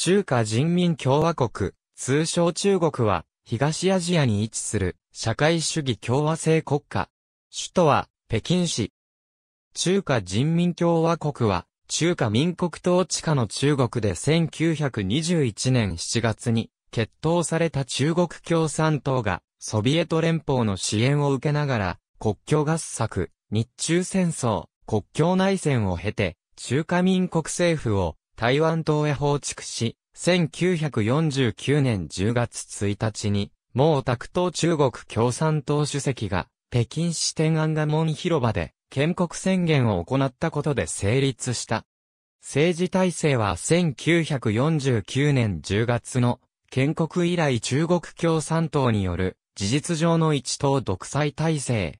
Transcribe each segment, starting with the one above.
中華人民共和国、通称中国は、東アジアに位置する、社会主義共和制国家。首都は、北京市。中華人民共和国は、中華民国統治下の中国で1921年7月に、決闘された中国共産党が、ソビエト連邦の支援を受けながら、国境合作、日中戦争、国境内戦を経て、中華民国政府を台湾島へ放築し、1949年10月1日に、毛沢東中国共産党主席が、北京市天安河門広場で、建国宣言を行ったことで成立した。政治体制は1949年10月の建国以来中国共産党による事実上の一党独裁体制。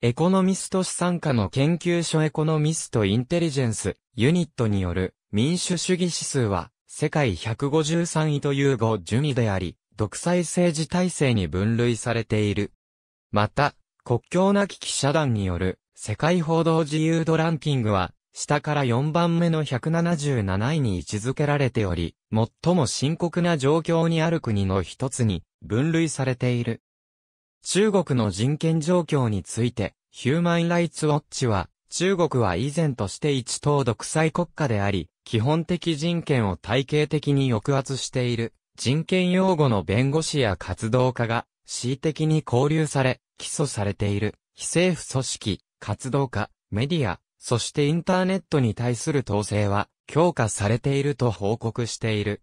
エコノミスト資産家の研究所エコノミストインテリジェンスユニットによる民主主義指数は、世界153位という語順位であり、独裁政治体制に分類されている。また、国境なき記者団による世界報道自由度ランキングは、下から4番目の177位に位置づけられており、最も深刻な状況にある国の一つに分類されている。中国の人権状況について、ヒューマン・ライツ・ウォッチは、中国は以前として一党独裁国家であり、基本的人権を体系的に抑圧している、人権擁護の弁護士や活動家が、恣意的に拘留され、起訴されている、非政府組織、活動家、メディア、そしてインターネットに対する統制は、強化されていると報告している。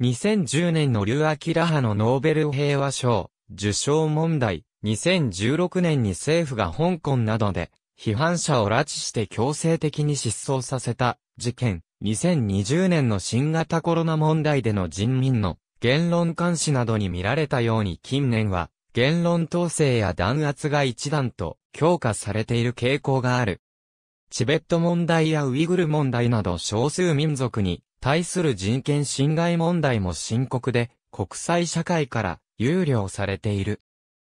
2010年の劉明派のノーベル平和賞受賞問題、2016年に政府が香港などで批判者を拉致して強制的に失踪させた事件、2020年の新型コロナ問題での人民の言論監視などに見られたように近年は、言論統制や弾圧が一段と強化されている傾向がある。チベット問題やウイグル問題など少数民族に対する人権侵害問題も深刻で国際社会から憂慮されている。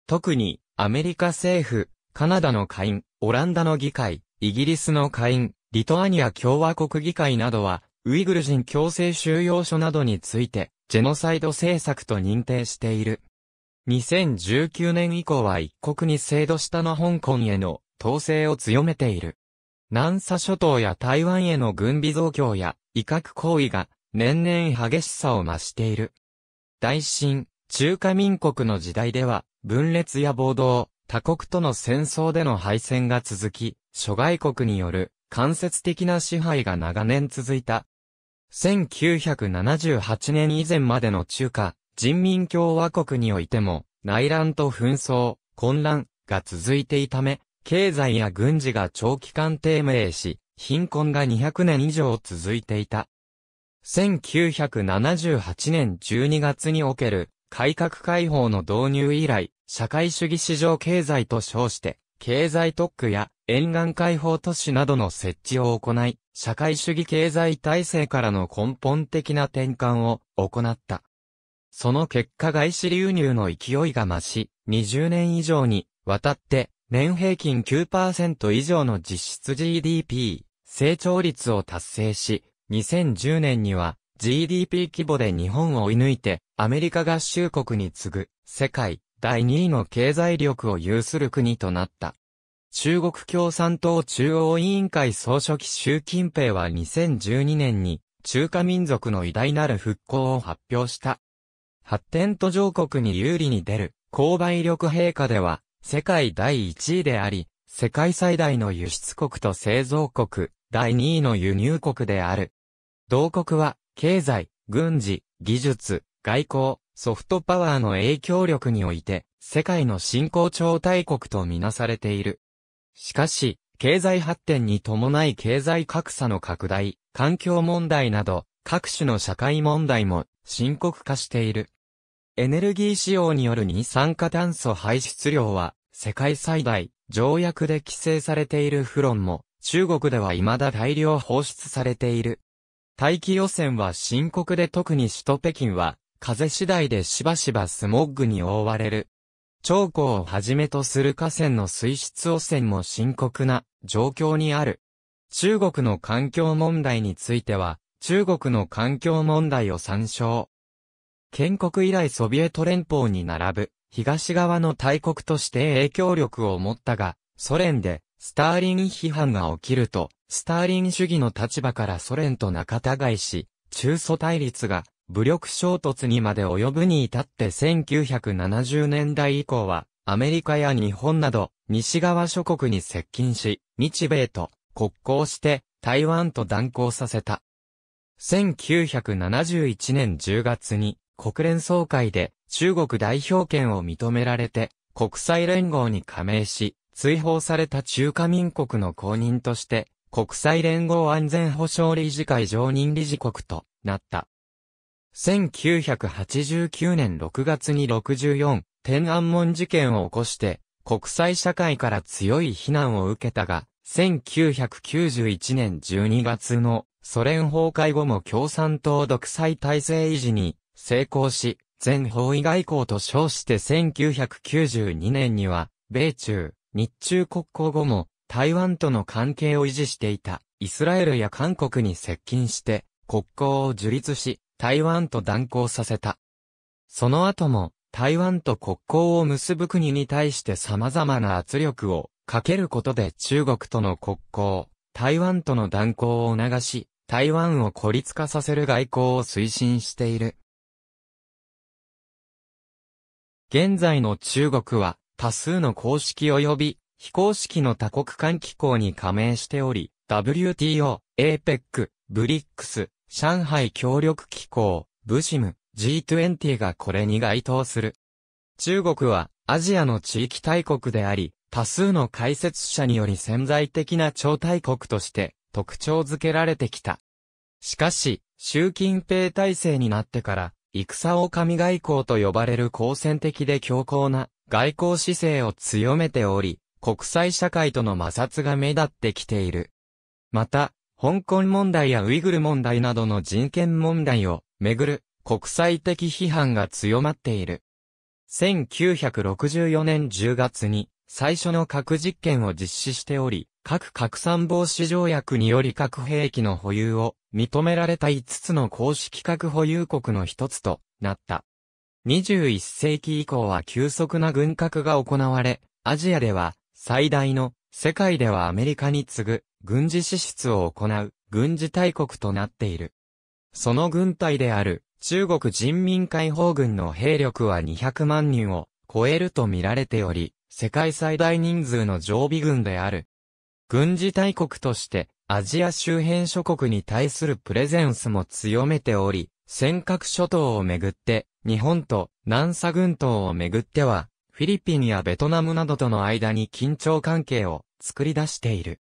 特にアメリカ政府、カナダの下院、オランダの議会、イギリスの下院、リトアニア共和国議会などは、ウイグル人強制収容所などについて、ジェノサイド政策と認定している。2019年以降は一国に制度下の香港への統制を強めている。南沙諸島や台湾への軍備増強や威嚇行為が年々激しさを増している。大新、中華民国の時代では、分裂や暴動、他国との戦争での敗戦が続き、諸外国による間接的な支配が長年続いた。1978年以前までの中華、人民共和国においても、内乱と紛争、混乱が続いていため、経済や軍事が長期間低迷し、貧困が200年以上続いていた。1978年12月における改革開放の導入以来、社会主義市場経済と称して、経済特区や沿岸解放都市などの設置を行い、社会主義経済体制からの根本的な転換を行った。その結果外資流入の勢いが増し、20年以上にわたって年平均9%以上の実質 GDP 成長率を達成し、2010年には GDP 規模で日本を追い抜いてアメリカ合衆国に次ぐ世界第2位の経済力を有する国となった。中国共産党中央委員会総書記習近平は2012年に中華民族の偉大なる復興を発表した。発展途上国に有利に出る購買力陛下では世界第1位であり、世界最大の輸出国と製造国、第2位の輸入国である。同国は経済、軍事、技術、外交、ソフトパワーの影響力において、世界の新興超大国とみなされている。しかし、経済発展に伴い経済格差の拡大、環境問題など、各種の社会問題も深刻化している。エネルギー使用による二酸化炭素排出量は、世界最大、条約で規制されているフロンも、中国では未だ大量放出されている。大気汚染は深刻で特に首都北京は、風次第でしばしばスモッグに覆われる。長江をはじめとする河川の水質汚染も深刻な状況にある。中国の環境問題については、中国の環境問題を参照。建国以来ソビエト連邦に並ぶ、東側の大国として影響力を持ったが、ソ連で、スターリン批判が起きると、スターリン主義の立場からソ連と仲違いし、中ソ対立が武力衝突にまで及ぶに至って1970年代以降は、アメリカや日本など、西側諸国に接近し、日米と国交して台湾と断交させた。1971年10月に国連総会で中国代表権を認められて国際連合に加盟し、追放された中華民国の公認として国際連合安全保障理事会常任理事国となった。1989年6月に64、天安門事件を起こして、国際社会から強い非難を受けたが、1991年12月のソ連崩壊後も共産党独裁体制維持に成功し、全方位外交と称して1992年には、米中、日中国交後も台湾との関係を維持していたイスラエルや韓国に接近して国交を樹立し、台湾と断交させた。その後も、台湾と国交を結ぶ国に対して様々な圧力をかけることで中国との国交、台湾との断交を促し、台湾を孤立化させる外交を推進している。現在の中国は多数の公式及び非公式の多国間機構に加盟しており、WTO、APEC、BRICS、上海協力機構、ブシム、G20 がこれに該当する。中国はアジアの地域大国であり、多数の解説者により潜在的な超大国として特徴づけられてきた。しかし、習近平体制になってから、戦を神外交と呼ばれる好戦的で強硬な外交姿勢を強めており、国際社会との摩擦が目立ってきている。また、香港問題やウイグル問題などの人権問題をめぐる国際的批判が強まっている。1964年10月に最初の核実験を実施しており、核拡散防止条約により核兵器の保有を認められた5つの公式核保有国の一つとなった。21世紀以降は急速な軍拡が行われ、アジアでは最大の、世界ではアメリカに次ぐ軍事支出を行う軍事大国となっている。その軍隊である中国人民解放軍の兵力は200万人を超えると見られており、世界最大人数の常備軍である。軍事大国としてアジア周辺諸国に対するプレゼンスも強めており、尖閣諸島をめぐって、日本と南沙群島をめぐっては、フィリピンやベトナムなどとの間に緊張関係を作り出している。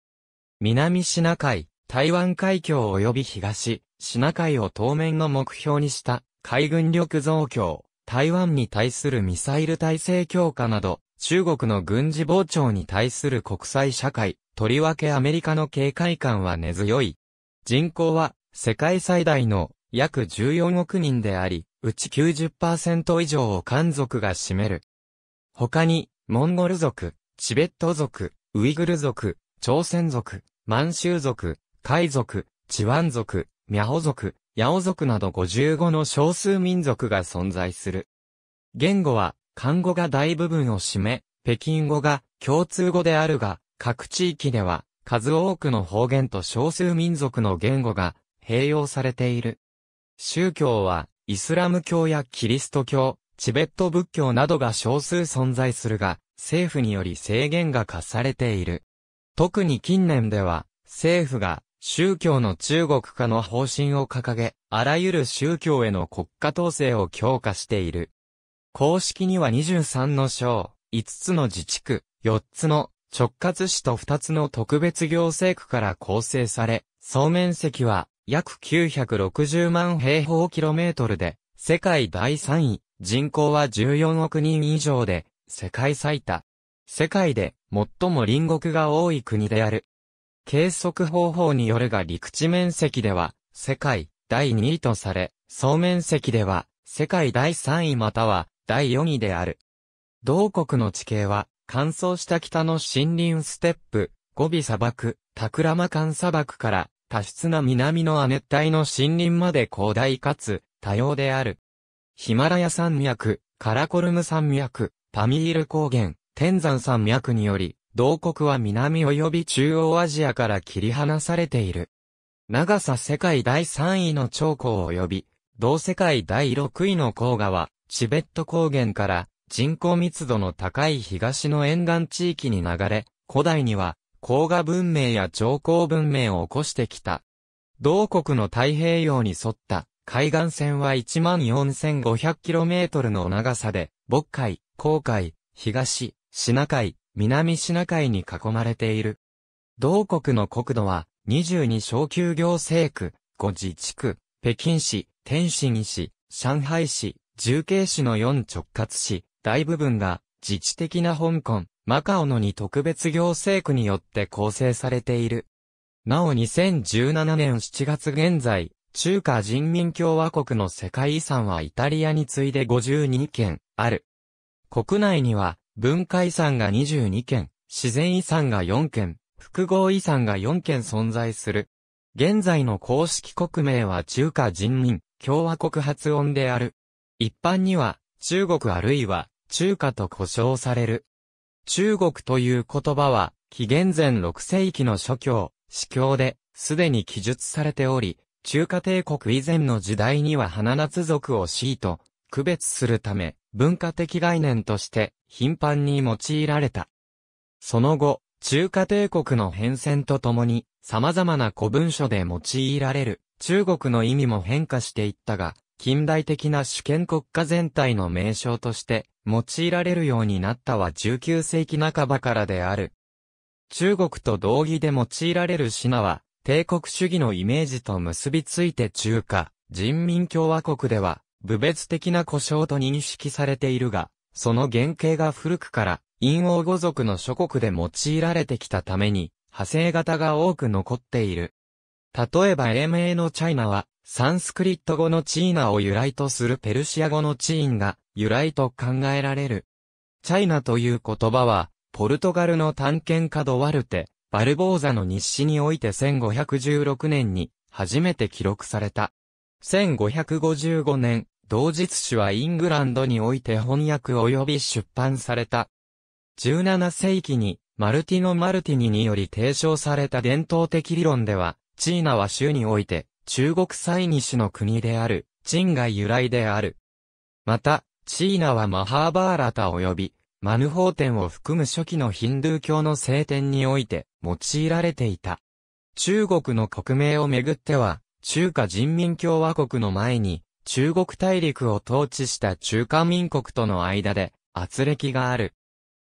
南シナ海、台湾海峡及び東、シナ海を当面の目標にした海軍力増強、台湾に対するミサイル体制強化など、中国の軍事膨張に対する国際社会、とりわけアメリカの警戒感は根強い。人口は世界最大の約14億人であり、うち90%以上を漢族が占める。他に、モンゴル族、チベット族、ウイグル族、朝鮮族、満州族、海族、チワン族、ミャホ族、ヤオ族など55の少数民族が存在する。言語は、漢語が大部分を占め、北京語が共通語であるが、各地域では、数多くの方言と少数民族の言語が併用されている。宗教は、イスラム教やキリスト教、チベット仏教などが少数存在するが、政府により制限が課されている。特に近年では、政府が宗教の中国化の方針を掲げ、あらゆる宗教への国家統制を強化している。公式には23の省、5つの自治区、4つの直轄市と2つの特別行政区から構成され、総面積は約960万平方キロメートルで、世界第3位、人口は14億人以上で、世界最多。世界で最も隣国が多い国である。計測方法によるが陸地面積では世界第2位とされ、総面積では世界第3位または第4位である。同国の地形は乾燥した北の森林ステップ、ゴビ砂漠、タクラマカン砂漠から多湿な南の亜熱帯の森林まで広大かつ多様である。ヒマラヤ山脈、カラコルム山脈、パミール高原、天山山脈により、同国は南及び中央アジアから切り離されている。長さ世界第3位の長江及び、同世界第6位の黄河は、チベット高原から人口密度の高い東の沿岸地域に流れ、古代には、黄河文明や長江文明を起こしてきた。同国の太平洋に沿った海岸線は 14,500km の長さで、渤海、黄海、東、シナ海、南シナ海に囲まれている。同国の国土は、22小休行政区、5自治区、北京市、天津市、上海市、重慶市の4直轄市、大部分が自治的な香港、マカオの2特別行政区によって構成されている。なお2017年7月現在、中華人民共和国の世界遺産はイタリアに次いで52件ある。国内には文化遺産が22件、自然遺産が4件、複合遺産が4件存在する。現在の公式国名は中華人民共和国発音である。一般には中国あるいは中華と呼称される。中国という言葉は紀元前6世紀の諸教、司教で、すでに記述されており、中華帝国以前の時代には花夏族をシーと区別するため、文化的概念として頻繁に用いられた。その後、中華帝国の変遷とともに、様々な古文書で用いられる中国の意味も変化していったが、近代的な主権国家全体の名称として用いられるようになったは19世紀半ばからである。中国と同義で用いられる品は、帝国主義のイメージと結びついて中華、人民共和国では、部別的な故障と認識されているが、その原型が古くから、陰王語族の諸国で用いられてきたために、派生型が多く残っている。例えば英名のチャイナは、サンスクリット語のチーナを由来とするペルシア語のチーンが由来と考えられる。チャイナという言葉は、ポルトガルの探検家ドワルテ、バルボーザの日誌において1516年に初めて記録された。1555年、同日誌はイングランドにおいて翻訳及び出版された。17世紀に、マルティノ・マルティニにより提唱された伝統的理論では、チーナは州において、中国最西の国である、チンが由来である。また、チーナはマハーバーラタ及び、マヌホーテンを含む初期のヒンドゥー教の聖典において用いられていた。中国の国名をめぐっては、中華人民共和国の前に、中国大陸を統治した中華民国との間で、圧力がある。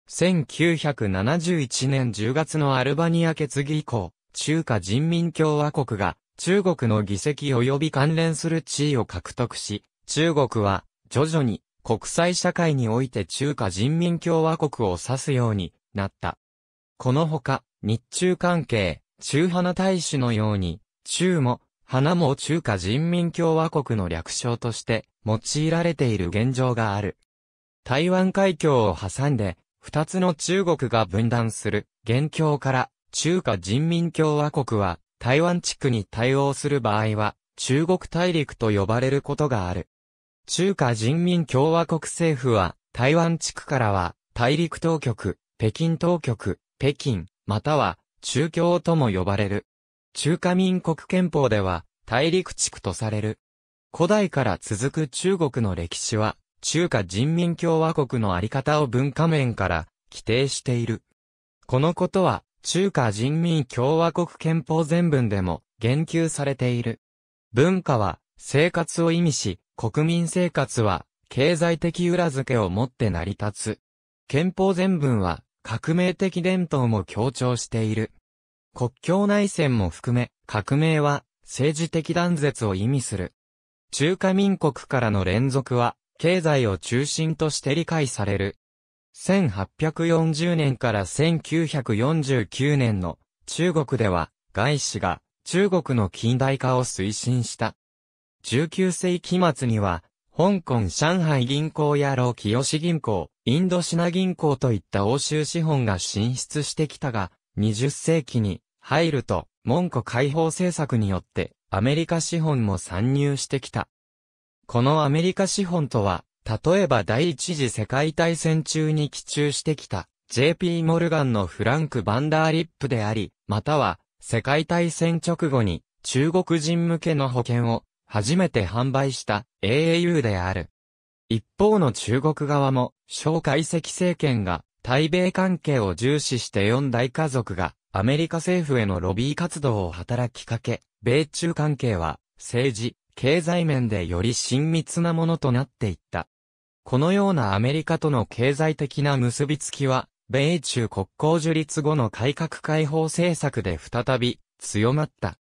1971年10月のアルバニア決議以降、中華人民共和国が中国の議席及び関連する地位を獲得し、中国は徐々に国際社会において中華人民共和国を指すようになった。このほか、日中関係、中華大使のように、中も花も中華人民共和国の略称として用いられている現状がある。台湾海峡を挟んで、二つの中国が分断する現況から中華人民共和国は台湾地区に対応する場合は中国大陸と呼ばれることがある。中華人民共和国政府は台湾地区からは大陸当局、北京当局、北京、または中共とも呼ばれる。中華民国憲法では、大陸地区とされる。古代から続く中国の歴史は、中華人民共和国のあり方を文化面から規定している。このことは、中華人民共和国憲法全文でも言及されている。文化は生活を意味し、国民生活は経済的裏付けをもって成り立つ。憲法全文は革命的伝統も強調している。国境内戦も含め、革命は政治的断絶を意味する。中華民国からの連続は、経済を中心として理解される。1840年から1949年の中国では、外資が中国の近代化を推進した。19世紀末には、香港上海銀行やロ老清銀行、インドシナ銀行といった欧州資本が進出してきたが、20世紀に入ると、門戸解放政策によってアメリカ資本も参入してきた。このアメリカ資本とは、例えば第一次世界大戦中に寄注してきた JP モルガンのフランク・バンダーリップであり、または世界大戦直後に中国人向けの保険を初めて販売した AAU である。一方の中国側も、蒋介石政権が対米関係を重視して4大家族がアメリカ政府へのロビー活動を働きかけ、米中関係は政治、経済面でより親密なものとなっていった。このようなアメリカとの経済的な結びつきは、米中国交樹立後の改革開放政策で再び強まった。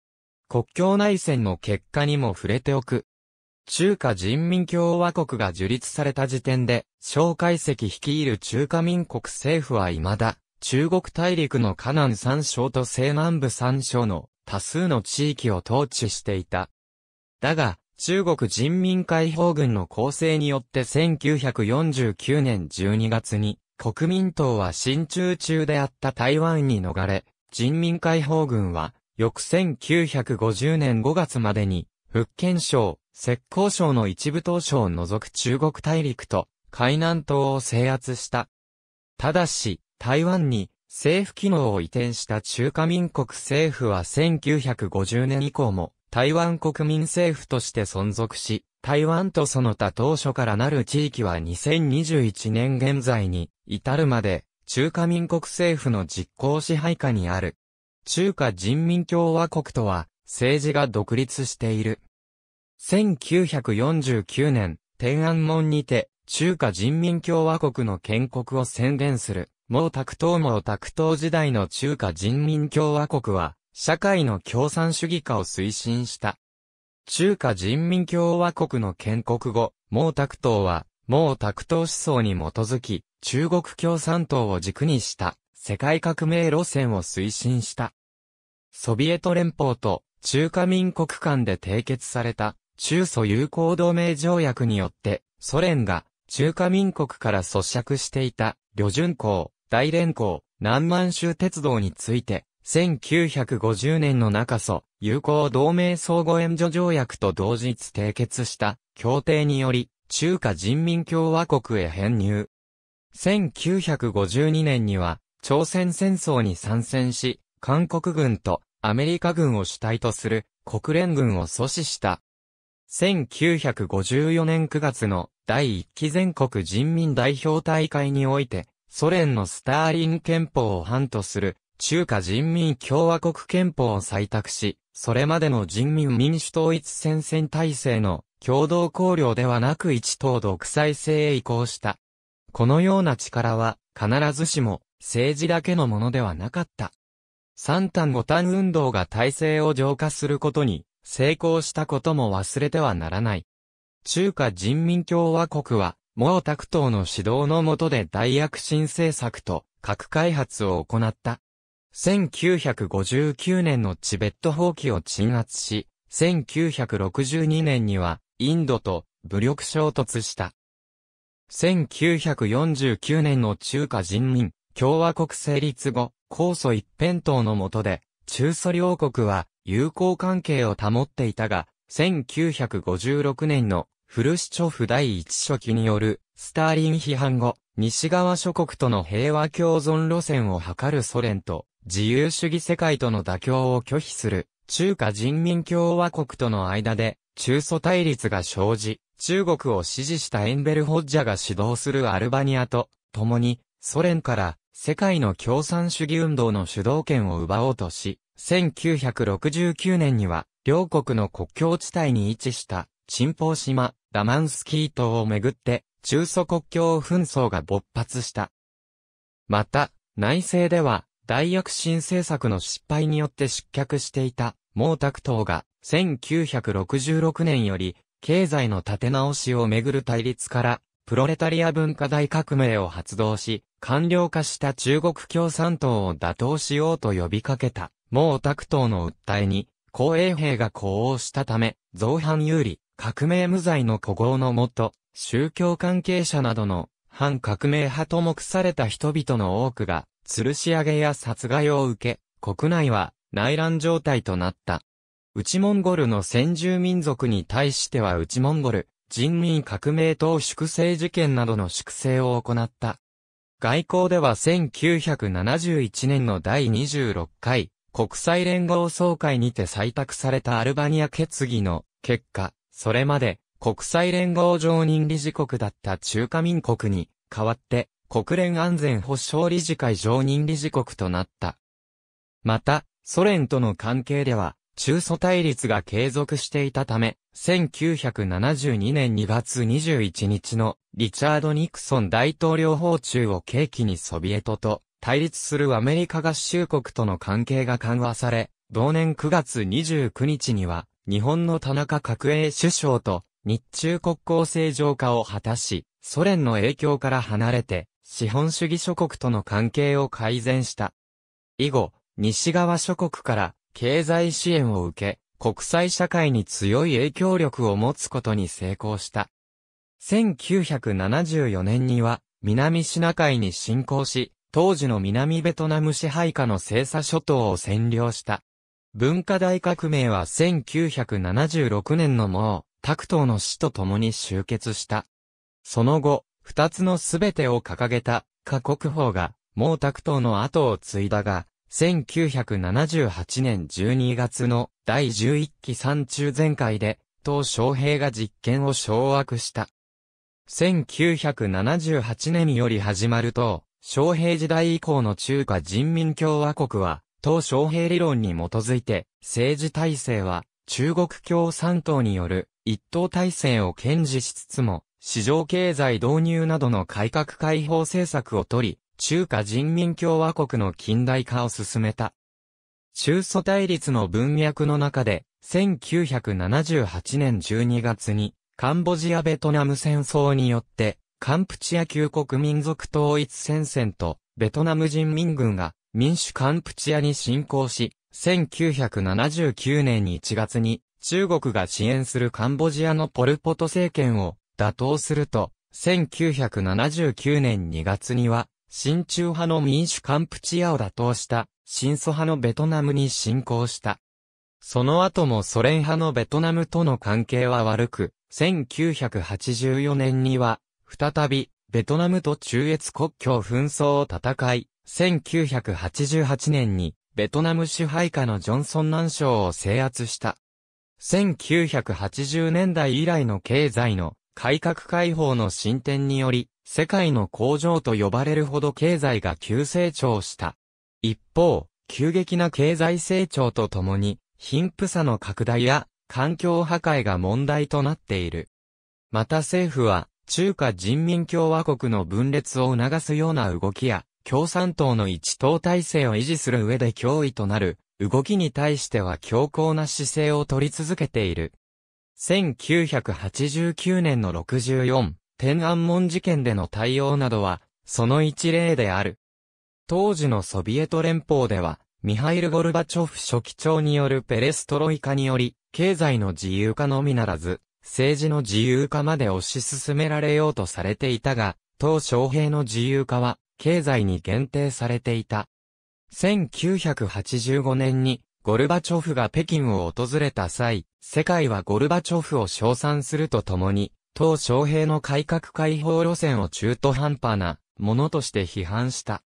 国境内戦の結果にも触れておく中華人民共和国が樹立された時点で、蒋介石率いる中華民国政府は未だ、中国大陸の河南三省と西南部三省の多数の地域を統治していた。だが、中国人民解放軍の構成によって1949年12月に、国民党は親中中であった台湾に逃れ、人民解放軍は、翌1950年5月までに、福建省、浙江省の一部当初を除く中国大陸と海南島を制圧した。ただし、台湾に政府機能を移転した中華民国政府は1950年以降も台湾国民政府として存続し、台湾とその他当初からなる地域は2021年現在に至るまで中華民国政府の実行支配下にある。中華人民共和国とは政治が独立している。1949年、天安門にて、中華人民共和国の建国を宣言する、毛沢東毛沢東時代の中華人民共和国は、社会の共産主義化を推進した。中華人民共和国の建国後、毛沢東は、毛沢東思想に基づき、中国共産党を軸にした、世界革命路線を推進した。ソビエト連邦と中華民国間で締結された中ソ友好同盟条約によって、ソ連が中華民国から咀嚼していた、旅順港、大連港、南満州鉄道について、1950年の中ソ、友好同盟相互援助条約と同日締結した協定により、中華人民共和国へ編入。1952年には、朝鮮戦争に参戦し、韓国軍とアメリカ軍を主体とする国連軍を阻止した1954年9月の第1期全国人民代表大会において、ソ連のスターリン憲法を反とする中華人民共和国憲法を採択し、それまでの人民民主統一戦線体制の共同考慮ではなく一党独裁制へ移行した。このような力は必ずしも政治だけのものではなかった。三単五単運動が体制を浄化することに成功したことも忘れてはならない。中華人民共和国は、毛沢東の指導の下で大躍進政策と核開発を行った。1959年のチベット放棄を鎮圧し、1962年にはインドと武力衝突した。1949年の中華人民共和国成立後、高祖一辺倒の下で、中ソ両国は友好関係を保っていたが、1956年のフルシチョフ第一書記によるスターリン批判後、西側諸国との平和共存路線を図るソ連と、自由主義世界との妥協を拒否する中華人民共和国との間で中祖対立が生じ、中国を支持したエンベルホッジャが指導するアルバニアと、共にソ連から世界の共産主義運動の主導権を奪おうとし、1969年には、両国の国境地帯に位置した、チンポ島、ダマンスキー島をめぐって、中ソ国境紛争が勃発した。また、内政では、大躍進政策の失敗によって失脚していた、毛沢東が、1966年より、経済の立て直しをめぐる対立から、プロレタリア文化大革命を発動し、官僚化した中国共産党を打倒しようと呼びかけた。毛沢東の訴えに、公衛兵が呼応したため、造反有利、革命無罪の古豪のもと、宗教関係者などの反革命派と目された人々の多くが、吊るし上げや殺害を受け、国内は内乱状態となった。内モンゴルの先住民族に対しては内モンゴル、人民革命党粛清事件などの粛清を行った。外交では1971年の第26回国際連合総会にて採択されたアルバニア決議の結果、それまで国際連合常任理事国だった中華民国に代わって国連安全保障理事会常任理事国となった。また、ソ連との関係では中ソ対立が継続していたため、1972年2月21日のリチャード・ニクソン大統領訪中を契機にソビエトと対立するアメリカ合衆国との関係が緩和され、同年9月29日には、日本の田中角栄首相と日中国交正常化を果たし、ソ連の影響から離れて、資本主義諸国との関係を改善した。以後、西側諸国から経済支援を受け、国際社会に強い影響力を持つことに成功した。1974年には、南シナ海に侵攻し、当時の南ベトナム支配下の西沙諸島を占領した。文化大革命は1976年のもう、タクトーの死と共に終結した。その後、二つのすべてを掲げた、下国法が、毛沢東の後を継いだが、1978年12月の第11期三中全会で、鄧小平が実権を掌握した。1978年より始まると、昌平時代以降の中華人民共和国は、当昌平理論に基づいて、政治体制は、中国共産党による一党体制を堅持しつつも、市場経済導入などの改革開放政策をとり、中華人民共和国の近代化を進めた。中祖対立の文脈の中で、1978年12月に、カンボジアベトナム戦争によって、カンプチア旧国民族統一戦線とベトナム人民軍が民主カンプチアに侵攻し、1979年に1月に中国が支援するカンボジアのポルポト政権を打倒すると、1979年2月には、親中派の民主カンプチアを打倒した、新祖派のベトナムに侵攻した。その後もソ連派のベトナムとの関係は悪く、1984年には再び、ベトナムと中越国境紛争を戦い、1988年に、ベトナム支配下のジョンソン南省を制圧した。1980年代以来の経済の改革開放の進展により、世界の工場と呼ばれるほど経済が急成長した。一方、急激な経済成長とともに、貧富差の拡大や環境破壊が問題となっている。また政府は、中華人民共和国の分裂を促すような動きや、共産党の一党体制を維持する上で脅威となる、動きに対しては強硬な姿勢を取り続けている。1989年の64、天安門事件での対応などは、その一例である。当時のソビエト連邦では、ミハイル・ゴルバチョフ書記長によるペレストロイカにより、経済の自由化のみならず、政治の自由化まで推し進められようとされていたが、当昌平の自由化は、経済に限定されていた。1985年に、ゴルバチョフが北京を訪れた際、世界はゴルバチョフを称賛するとともに、当昌平の改革開放路線を中途半端なものとして批判した。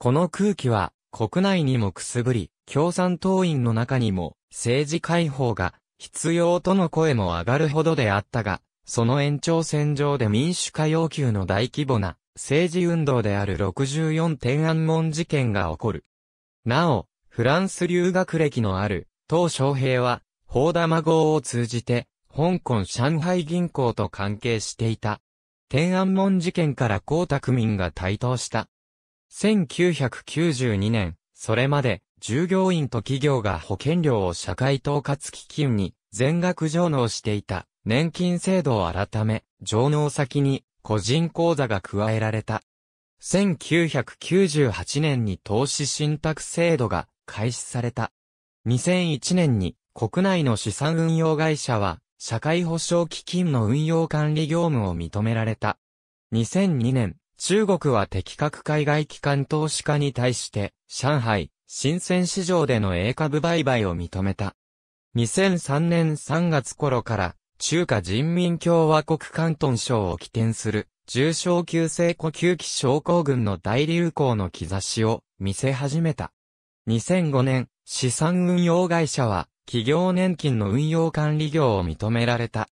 この空気は国内にもくすぶり、共産党員の中にも政治解放が必要との声も上がるほどであったが、その延長線上で民主化要求の大規模な政治運動である64天安門事件が起こる。なお、フランス留学歴のある、鄧昌平は、法玉号を通じて、香港上海銀行と関係していた。天安門事件から江沢民が台頭した。1992年、それまで、従業員と企業が保険料を社会統括基金に全額上納していた年金制度を改め、上納先に個人口座が加えられた。1998年に投資信託制度が開始された。2001年に国内の資産運用会社は社会保障基金の運用管理業務を認められた。2002年、中国は適格海外機関投資家に対して、上海、新鮮市場での A 株売買を認めた。2003年3月頃から、中華人民共和国関東省を起点する、重症急性呼吸器症候群の大流行の兆しを見せ始めた。2005年、資産運用会社は、企業年金の運用管理業を認められた。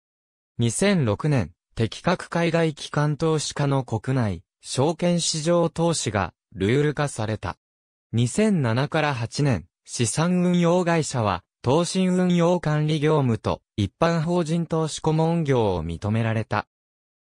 2006年、適格海外機関投資家の国内、証券市場投資がルール化された。2007から8年、資産運用会社は、投資運用管理業務と一般法人投資顧問業を認められた。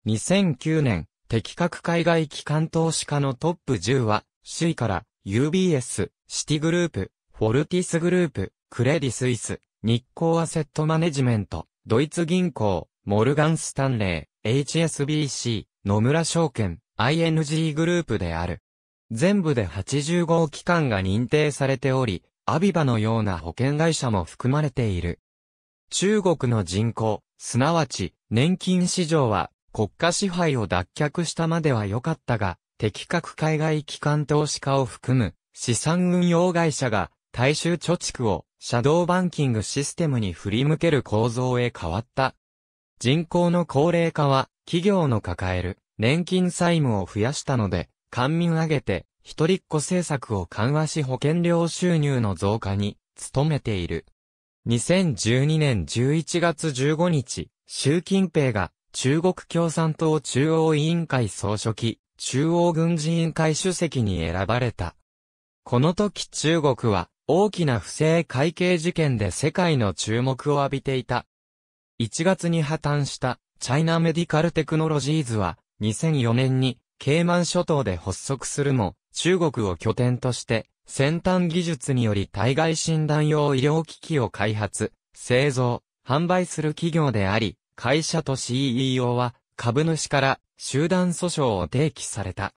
2009年、適格海外機関投資家のトップ10は、首位から UBS、シティグループ、フォルティスグループ、クレディスイス、日光アセットマネジメント、ドイツ銀行、モルガン・スタンレー、HSBC、野村証券、ING グループである。全部で8 5号機関が認定されており、アビバのような保険会社も含まれている。中国の人口、すなわち年金市場は国家支配を脱却したまでは良かったが、的確海外機関投資家を含む資産運用会社が大衆貯蓄をシャドーバンキングシステムに振り向ける構造へ変わった。人口の高齢化は企業の抱える年金債務を増やしたので、官民挙げて、一人っ子政策を緩和し保険料収入の増加に、努めている。2012年11月15日、習近平が、中国共産党中央委員会総書記、中央軍事委員会主席に選ばれた。この時中国は、大きな不正会計事件で世界の注目を浴びていた。1月に破綻した、チャイナメディカルテクノロジーズは、2004年にケイマン諸島で発足するも、中国を拠点として、先端技術により対外診断用医療機器を開発、製造、販売する企業であり、会社と CEO は株主から集団訴訟を提起された。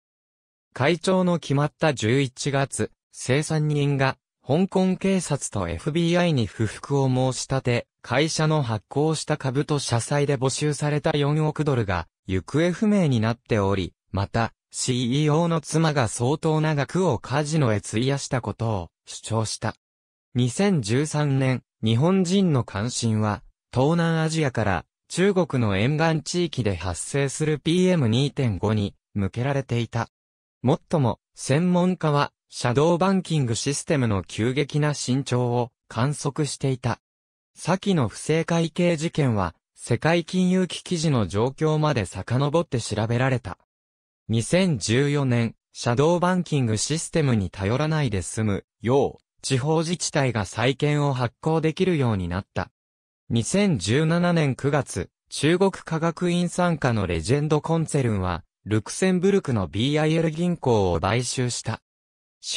会長の決まった11月、生産人が香港警察と FBI に不服を申し立て、会社の発行した株と社債で募集された4億ドルが行方不明になっており、また、CEO の妻が相当長くをカジノへ費やしたことを主張した。2013年、日本人の関心は、東南アジアから中国の沿岸地域で発生する PM2.5 に向けられていた。もっとも、専門家は、シャドーバンキングシステムの急激な伸長を観測していた。先の不正会計事件は、世界金融危機時の状況まで遡って調べられた。2014年、シャドーバンキングシステムに頼らないで済むよう、地方自治体が債券を発行できるようになった。2017年9月、中国科学院参加のレジェンドコンツェルンは、ルクセンブルクの BIL 銀行を買収した。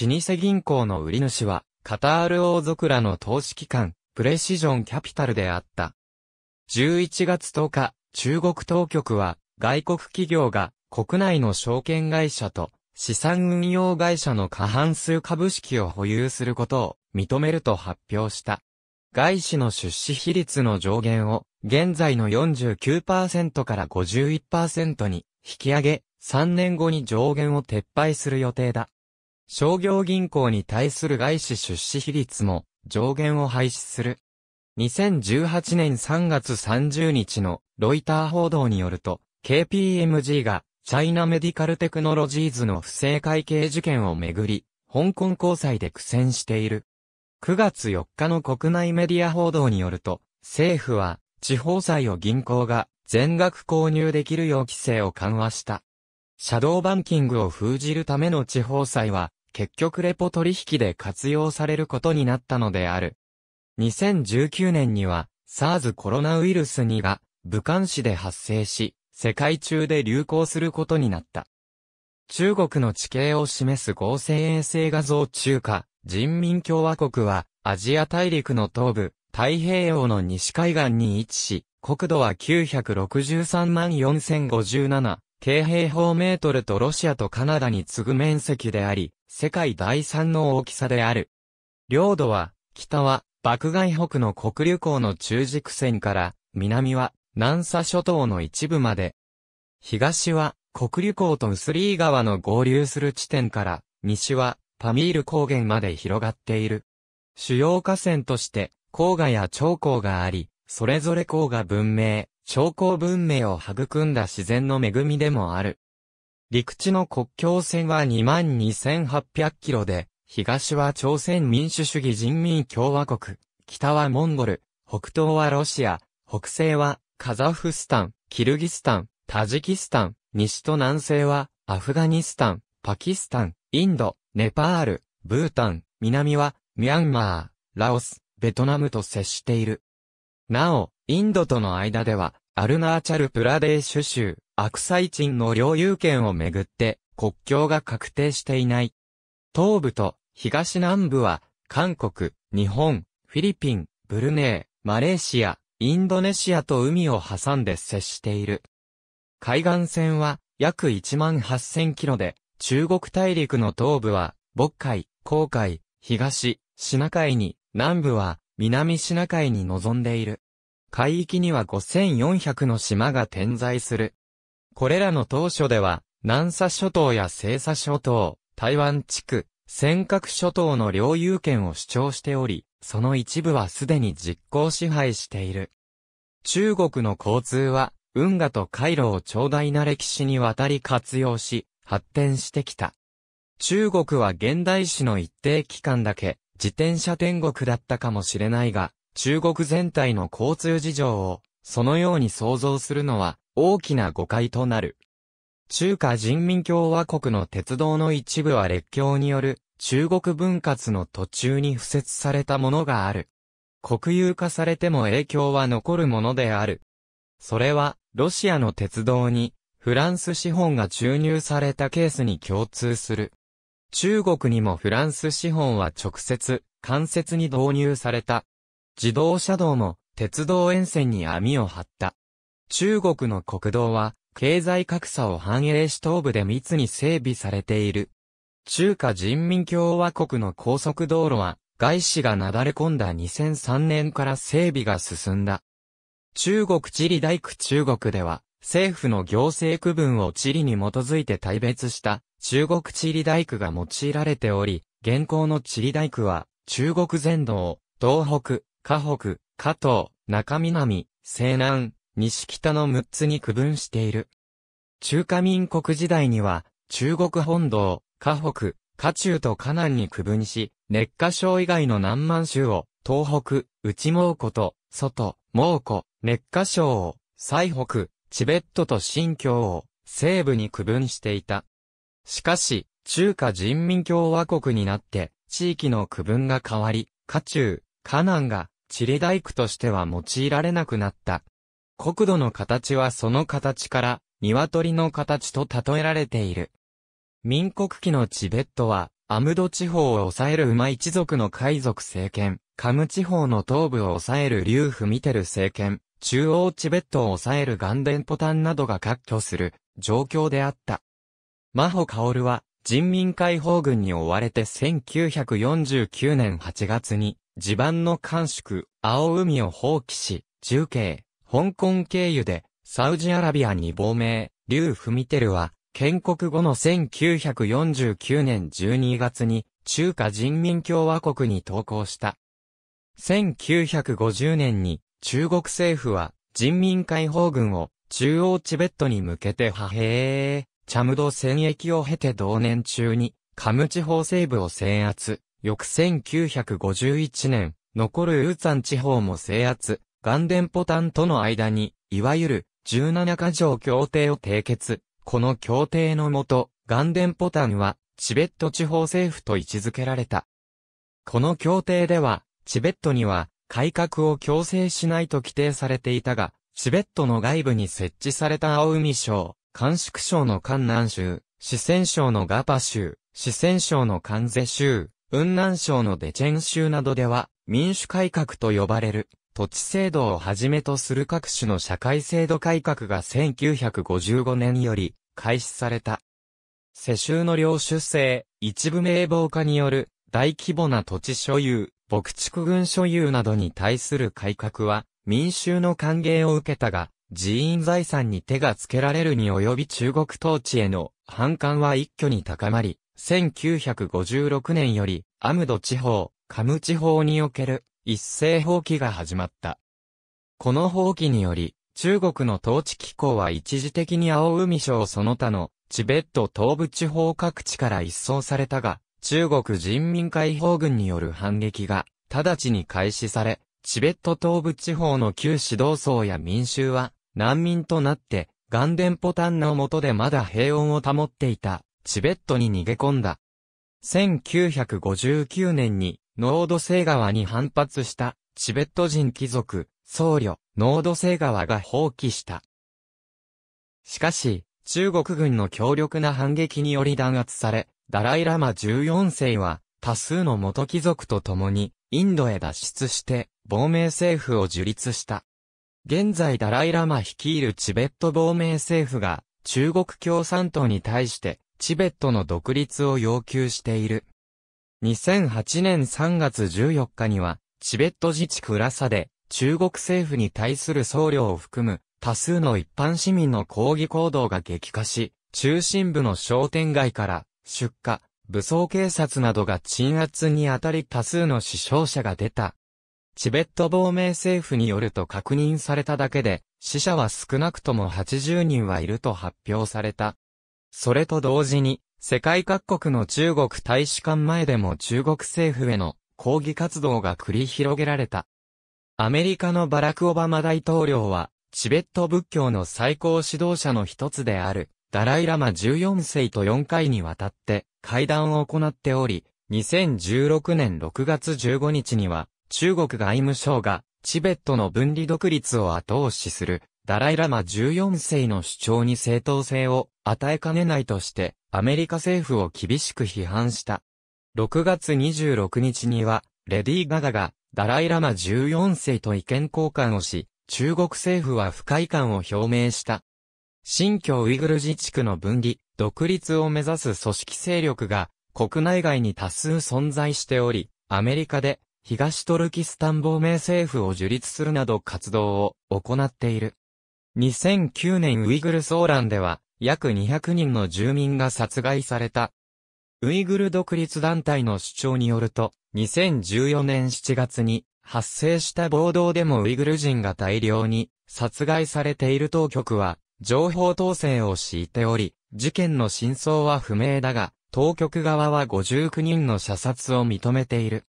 老舗銀行の売り主は、カタール王族らの投資機関、プレシジョンキャピタルであった。11月10日、中国当局は、外国企業が国内の証券会社と資産運用会社の過半数株式を保有することを認めると発表した。外資の出資比率の上限を現在の49%から51%に引き上げ、3年後に上限を撤廃する予定だ。商業銀行に対する外資出資比率も上限を廃止する。2018年3月30日のロイター報道によると、KPMG がチャイナメディカルテクノロジーズの不正会計事件をめぐり、香港交際で苦戦している。9月4日の国内メディア報道によると、政府は、地方債を銀行が全額購入できるよう規制を緩和した。シャドーバンキングを封じるための地方債は、結局レポ取引で活用されることになったのである。2019年には、SARS コロナウイルス2が、武漢市で発生し、世界中で流行することになった。中国の地形を示す合成衛星画像中華人民共和国はアジア大陸の東部太平洋の西海岸に位置し、国土は963万4057京平方メートルとロシアとカナダに次ぐ面積であり、世界第3の大きさである。領土は、北は、爆外北の黒竜港の中軸線から、南は、南沙諸島の一部まで。東は、国立港と薄利リー川の合流する地点から、西は、パミール高原まで広がっている。主要河川として、黄河や長江があり、それぞれ黄河文明、長江文明を育んだ自然の恵みでもある。陸地の国境線は22,800キロで、東は朝鮮民主主義人民共和国、北はモンゴル、北東はロシア、北西はカザフスタン、キルギスタン、タジキスタン、西と南西は、アフガニスタン、パキスタン、インド、ネパール、ブータン、南は、ミャンマー、ラオス、ベトナムと接している。なお、インドとの間では、アルナーチャルプラデーシュ州、アクサイチンの領有権をめぐって、国境が確定していない。東部と東南部は、韓国、日本、フィリピン、ブルネー、マレーシア、インドネシアと海を挟んで接している。海岸線は約1万8000キロで、中国大陸の東部は、渤海、黄海、東、シナ海に、南部は、南シナ海に臨んでいる。海域には5400の島が点在する。これらの当初では、南沙諸島や西沙諸島、台湾地区、尖閣諸島の領有権を主張しており、その一部はすでに実行支配している。中国の交通は、運河と回路を長大な歴史にわたり活用し、発展してきた。中国は現代史の一定期間だけ、自転車天国だったかもしれないが、中国全体の交通事情を、そのように想像するのは、大きな誤解となる。中華人民共和国の鉄道の一部は列強による中国分割の途中に付設されたものがある。国有化されても影響は残るものである。それは、ロシアの鉄道に、フランス資本が注入されたケースに共通する。中国にもフランス資本は直接、間接に導入された。自動車道も、鉄道沿線に網を張った。中国の国道は、経済格差を反映し東部で密に整備されている。中華人民共和国の高速道路は、外資がなだれ込んだ2003年から整備が進んだ。中国地理大工中国では、政府の行政区分を地理に基づいて大別した中国地理大工が用いられており、現行の地理大工は、中国全土を、東北、河北、河東、中南、西南、西北の6つに区分している。中華民国時代には、中国本土、河北、河中と河南に区分し、熱化省以外の南満州を、東北、内蒙古と、外、蒙古、熱化省を、西北、チベットと新疆を、西部に区分していた。しかし、中華人民共和国になって、地域の区分が変わり、河中、河南が、地理大工としては用いられなくなった。国土の形はその形から、鶏の形と例えられている。民国期のチベットは、アムド地方を抑える馬一族の海賊政権、カム地方の東部を抑える劉フミテル政権、中央チベットを抑えるガンデンポタンなどが割拠する状況であった。マホカオルは人民解放軍に追われて1949年8月に地盤の監縮、青海を放棄し、重慶、香港経由でサウジアラビアに亡命、劉フミテルは建国後の1949年12月に中華人民共和国に投降した。1950年に中国政府は人民解放軍を中央チベットに向けて派兵、チャムド戦役を経て同年中にカム地方西部を制圧、翌1951年、残るウーツァン地方も制圧、ガンデンポタンとの間に、いわゆる17カ条協定を締結、この協定のもと、ガンデンポタンは、チベット地方政府と位置づけられた。この協定では、チベットには、改革を強制しないと規定されていたが、チベットの外部に設置された青海省、甘粛省の甘南州、四川省のガパ州、四川省の関税州、雲南省のデチェン州などでは、民主改革と呼ばれる土地制度をはじめとする各種の社会制度改革が1955年より開始された。世襲の領主制、一部名簿化による大規模な土地所有、牧畜群所有などに対する改革は民衆の歓迎を受けたが、人員財産に手がつけられるに及び中国統治への反感は一挙に高まり、1956年よりアムド地方、カム地方における一斉放棄が始まった。この放棄により、中国の統治機構は一時的に青海省その他のチベット東部地方各地から一掃されたが、中国人民解放軍による反撃が直ちに開始され、チベット東部地方の旧指導層や民衆は難民となって、ガンデンポタンの下でまだ平穏を保っていたチベットに逃げ込んだ。1959年にノードセ川に反発したチベット人貴族、僧侶、ノードセ川が放棄した。しかし、中国軍の強力な反撃により弾圧され、ダライラマ14世は多数の元貴族と共にインドへ脱出して亡命政府を樹立した。現在ダライラマ率いるチベット亡命政府が中国共産党に対してチベットの独立を要求している。2008年3月14日には、チベット自治区ラサで、中国政府に対する僧侶を含む、多数の一般市民の抗議行動が激化し、中心部の商店街から、出火、武装警察などが鎮圧にあたり多数の死傷者が出た。チベット亡命政府によると確認されただけで、死者は少なくとも80人はいると発表された。それと同時に、世界各国の中国大使館前でも中国政府への抗議活動が繰り広げられた。アメリカのバラク・オバマ大統領は、チベット仏教の最高指導者の一つである、ダライラマ14世と4回にわたって会談を行っており、2016年6月15日には、中国外務省が、チベットの分離独立を後押しする、ダライラマ14世の主張に正当性を与えかねないとして、アメリカ政府を厳しく批判した。6月26日には、レディー・ガガが、ダライ・ラマ14世と意見交換をし、中国政府は不快感を表明した。新疆ウイグル自治区の分離、独立を目指す組織勢力が、国内外に多数存在しており、アメリカで、東トルキスタン亡命政府を樹立するなど活動を行っている。2009年ウイグル騒乱では、約200人の住民が殺害された。ウイグル独立団体の主張によると、2014年7月に発生した暴動でもウイグル人が大量に殺害されている当局は、情報統制を敷いており、事件の真相は不明だが、当局側は59人の射殺を認めている。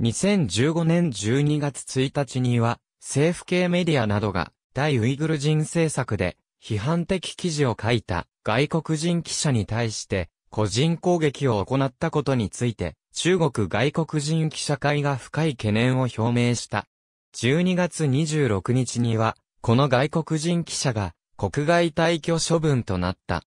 2015年12月1日には、政府系メディアなどが、対ウイグル人政策で、批判的記事を書いた外国人記者に対して個人攻撃を行ったことについて中国外国人記者会が深い懸念を表明した。12月26日にはこの外国人記者が国外退去処分となった。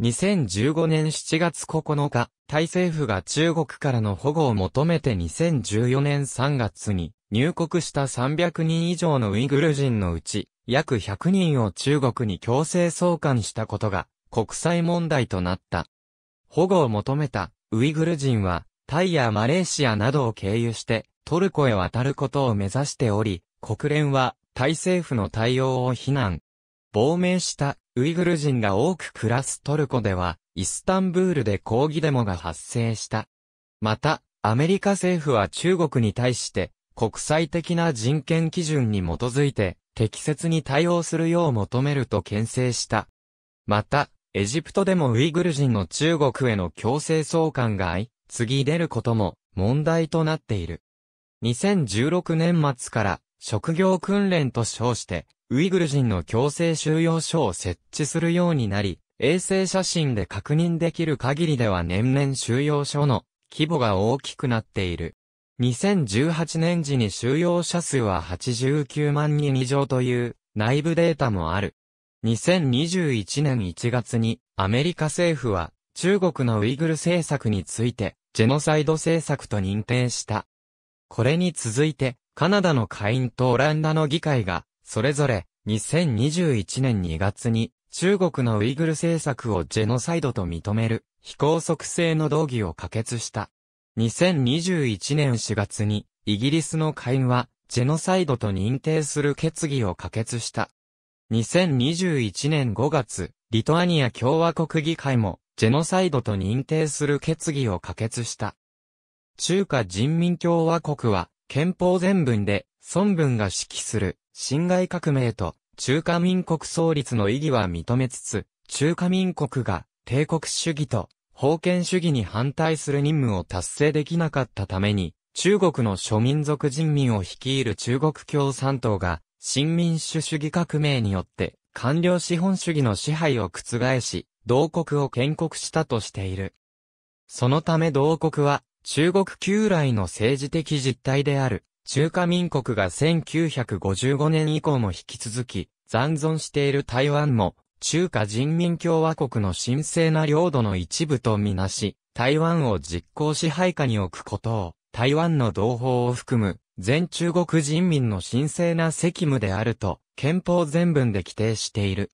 2015年7月9日、タイ政府が中国からの保護を求めて2014年3月に入国した300人以上のウイグル人のうち約100人を中国に強制送還したことが国際問題となった。保護を求めたウイグル人はタイやマレーシアなどを経由してトルコへ渡ることを目指しており、国連はタイ政府の対応を非難。亡命したウイグル人が多く暮らすトルコでは、イスタンブールで抗議デモが発生した。また、アメリカ政府は中国に対して、国際的な人権基準に基づいて、適切に対応するよう求めると牽制した。また、エジプトでもウイグル人の中国への強制送還が相次ぎ出ることも問題となっている。2016年末から職業訓練と称して、ウイグル人の強制収容所を設置するようになり、衛星写真で確認できる限りでは年々収容所の規模が大きくなっている。2018年時に収容者数は89万人以上という内部データもある。2021年1月にアメリカ政府は中国のウイグル政策についてジェノサイド政策と認定した。これに続いてカナダの下院とオランダの議会がそれぞれ2021年2月に中国のウイグル政策をジェノサイドと認める非拘束性の動議を可決した。2021年4月に、イギリスの下院は、ジェノサイドと認定する決議を可決した。2021年5月、リトアニア共和国議会も、ジェノサイドと認定する決議を可決した。中華人民共和国は、憲法全文で、孫文が指揮する、侵害革命と、中華民国創立の意義は認めつつ、中華民国が、帝国主義と、封建主義に反対する任務を達成できなかったために、中国の諸民族人民を率いる中国共産党が、新民主主義革命によって、官僚資本主義の支配を覆し、同国を建国したとしている。そのため同国は、中国旧来の政治的実態である、中華民国が1955年以降も引き続き、残存している台湾も、中華人民共和国の神聖な領土の一部とみなし、台湾を実効支配下に置くことを、台湾の同胞を含む、全中国人民の神聖な責務であると、憲法全文で規定している。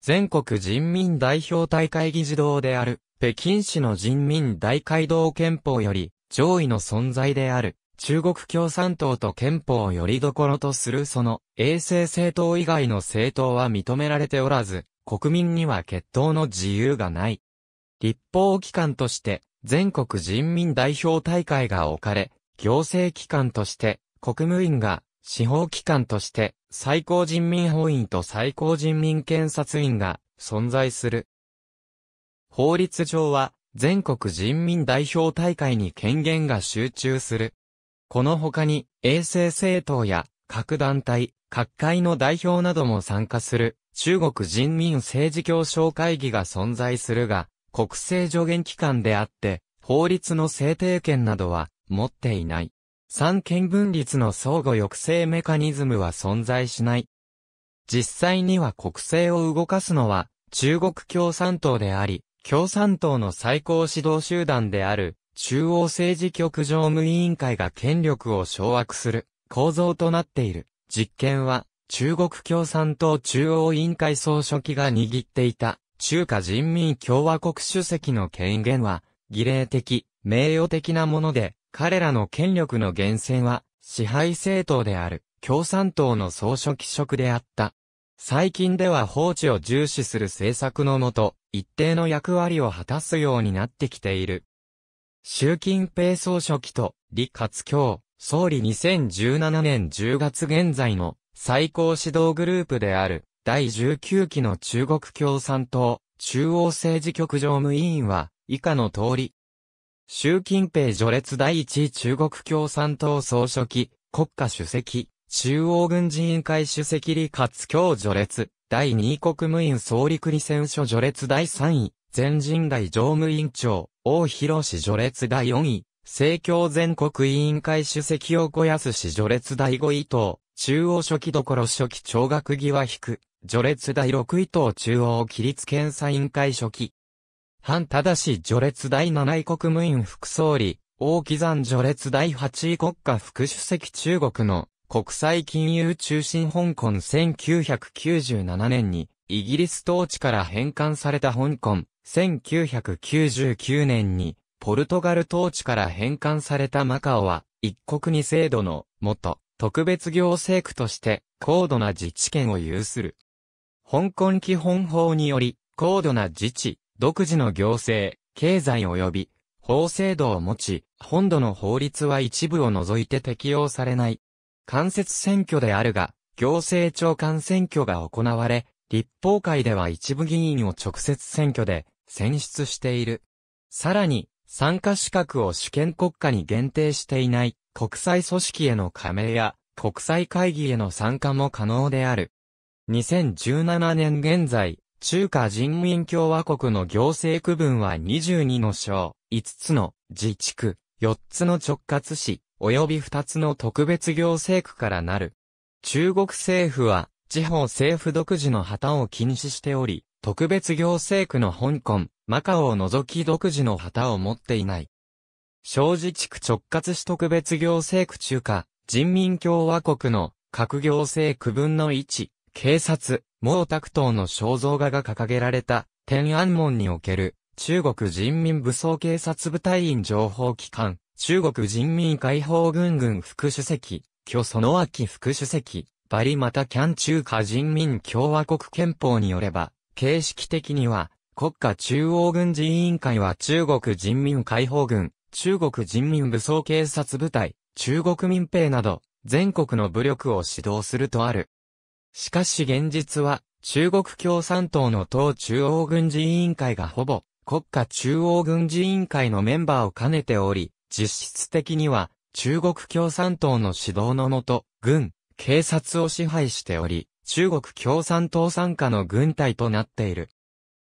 全国人民代表大会議事堂である、北京市の人民大会堂憲法より、上位の存在である、中国共産党と憲法をよりどころとするその、衛生政党以外の政党は認められておらず、国民には決闘の自由がない。立法機関として、全国人民代表大会が置かれ、行政機関として、国務院が、司法機関として、最高人民法院と最高人民検察院が存在する。法律上は、全国人民代表大会に権限が集中する。この他に、衛生政党や各団体、各界の代表なども参加する中国人民政治協商会議が存在するが、国政助言機関であって、法律の制定権などは持っていない。三権分立の相互抑制メカニズムは存在しない。実際には国政を動かすのは中国共産党であり、共産党の最高指導集団である中央政治局常務委員会が権力を掌握する構造となっている。実験は中国共産党中央委員会総書記が握っていた中華人民共和国主席の権限は、儀礼的、名誉的なもので、彼らの権力の源泉は、支配政党である、共産党の総書記職であった。最近では法治を重視する政策のもと、一定の役割を果たすようになってきている。習近平総書記と李克強、総理2017年10月現在の最高指導グループである第19期の中国共産党中央政治局常務委員は以下の通り、習近平序列第一中国共産党総書記、国家主席、中央軍事委員会主席李克強序列、第二国務院総理栗戦書序列第三位、全人代常務委員長、大広氏序列第4位、政教全国委員会主席を小安氏序列第5位等、中央初期どころ初期長学義は引く、序列第6位等中央規律検査委員会初期。反ただし序列第7位国務院副総理、王岐山序列第8位国家副主席中国の国際金融中心香港1997年にイギリス統治から返還された香港1999年にポルトガル統治から返還されたマカオは一国二制度の元特別行政区として高度な自治権を有する。香港基本法により、高度な自治、独自の行政、経済及び法制度を持ち、本土の法律は一部を除いて適用されない。間接選挙であるが、行政長官選挙が行われ、立法会では一部議員を直接選挙で選出している。さらに、参加資格を主権国家に限定していない国際組織への加盟や国際会議への参加も可能である。2017年現在、中華人民共和国の行政区分は22の省、5つの自治区、4つの直轄市、及び2つの特別行政区からなる。中国政府は、地方政府独自の旗を禁止しており、特別行政区の香港、マカオを除き独自の旗を持っていない。正治地区直轄市特別行政区中華、人民共和国の各行政区分の1、警察、毛沢東の肖像画が掲げられた、天安門における、中国人民武装警察部隊員情報機関、中国人民解放軍軍副主席、巨の秋副主席、バリまたキャン中華人民共和国憲法によれば、形式的には、国家中央軍事委員会は中国人民解放軍中国人民武装警察部隊、中国民兵など、全国の武力を指導するとある。しかし現実は、中国共産党の党中央軍事委員会がほぼ、国家中央軍事委員会のメンバーを兼ねており、実質的には、中国共産党の指導のもと、軍、警察を支配しており、中国共産党傘下の軍隊となっている。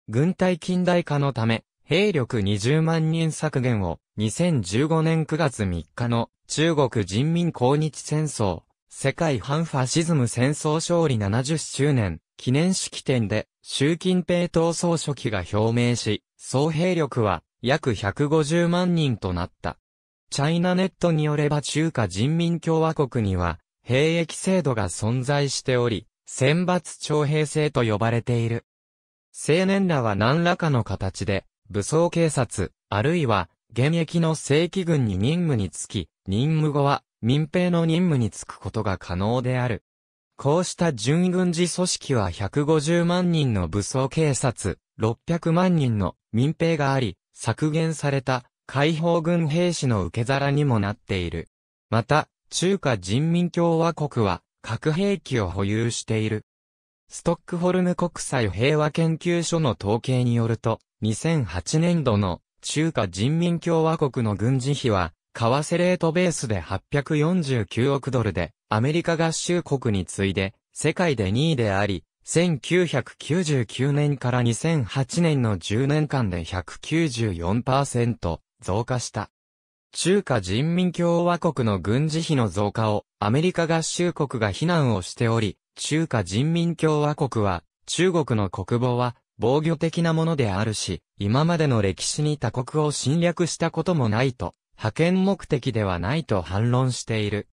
軍隊近代化のため、兵力20万人削減を2015年9月3日の中国人民抗日戦争、世界反ファシズム戦争勝利70周年記念式典で習近平党総書記が表明し、総兵力は約150万人となった。チャイナネットによれば中華人民共和国には兵役制度が存在しており、選抜徴兵制と呼ばれている。青年らは何らかの形で、武装警察、あるいは現役の正規軍に任務につき、任務後は民兵の任務につくことが可能である。こうした準軍事組織は150万人の武装警察、600万人の民兵があり、削減された解放軍兵士の受け皿にもなっている。また、中華人民共和国は核兵器を保有している。ストックホルム国際平和研究所の統計によると、2008年度の中華人民共和国の軍事費は、為替レートベースで849億ドルで、アメリカ合衆国に次いで、世界で2位であり、1999年から2008年の10年間で194%増加した。中華人民共和国の軍事費の増加をアメリカ合衆国が非難をしており、中華人民共和国は中国の国防は防御的なものであるし、今までの歴史に他国を侵略したこともないと、派遣目的ではないと反論している。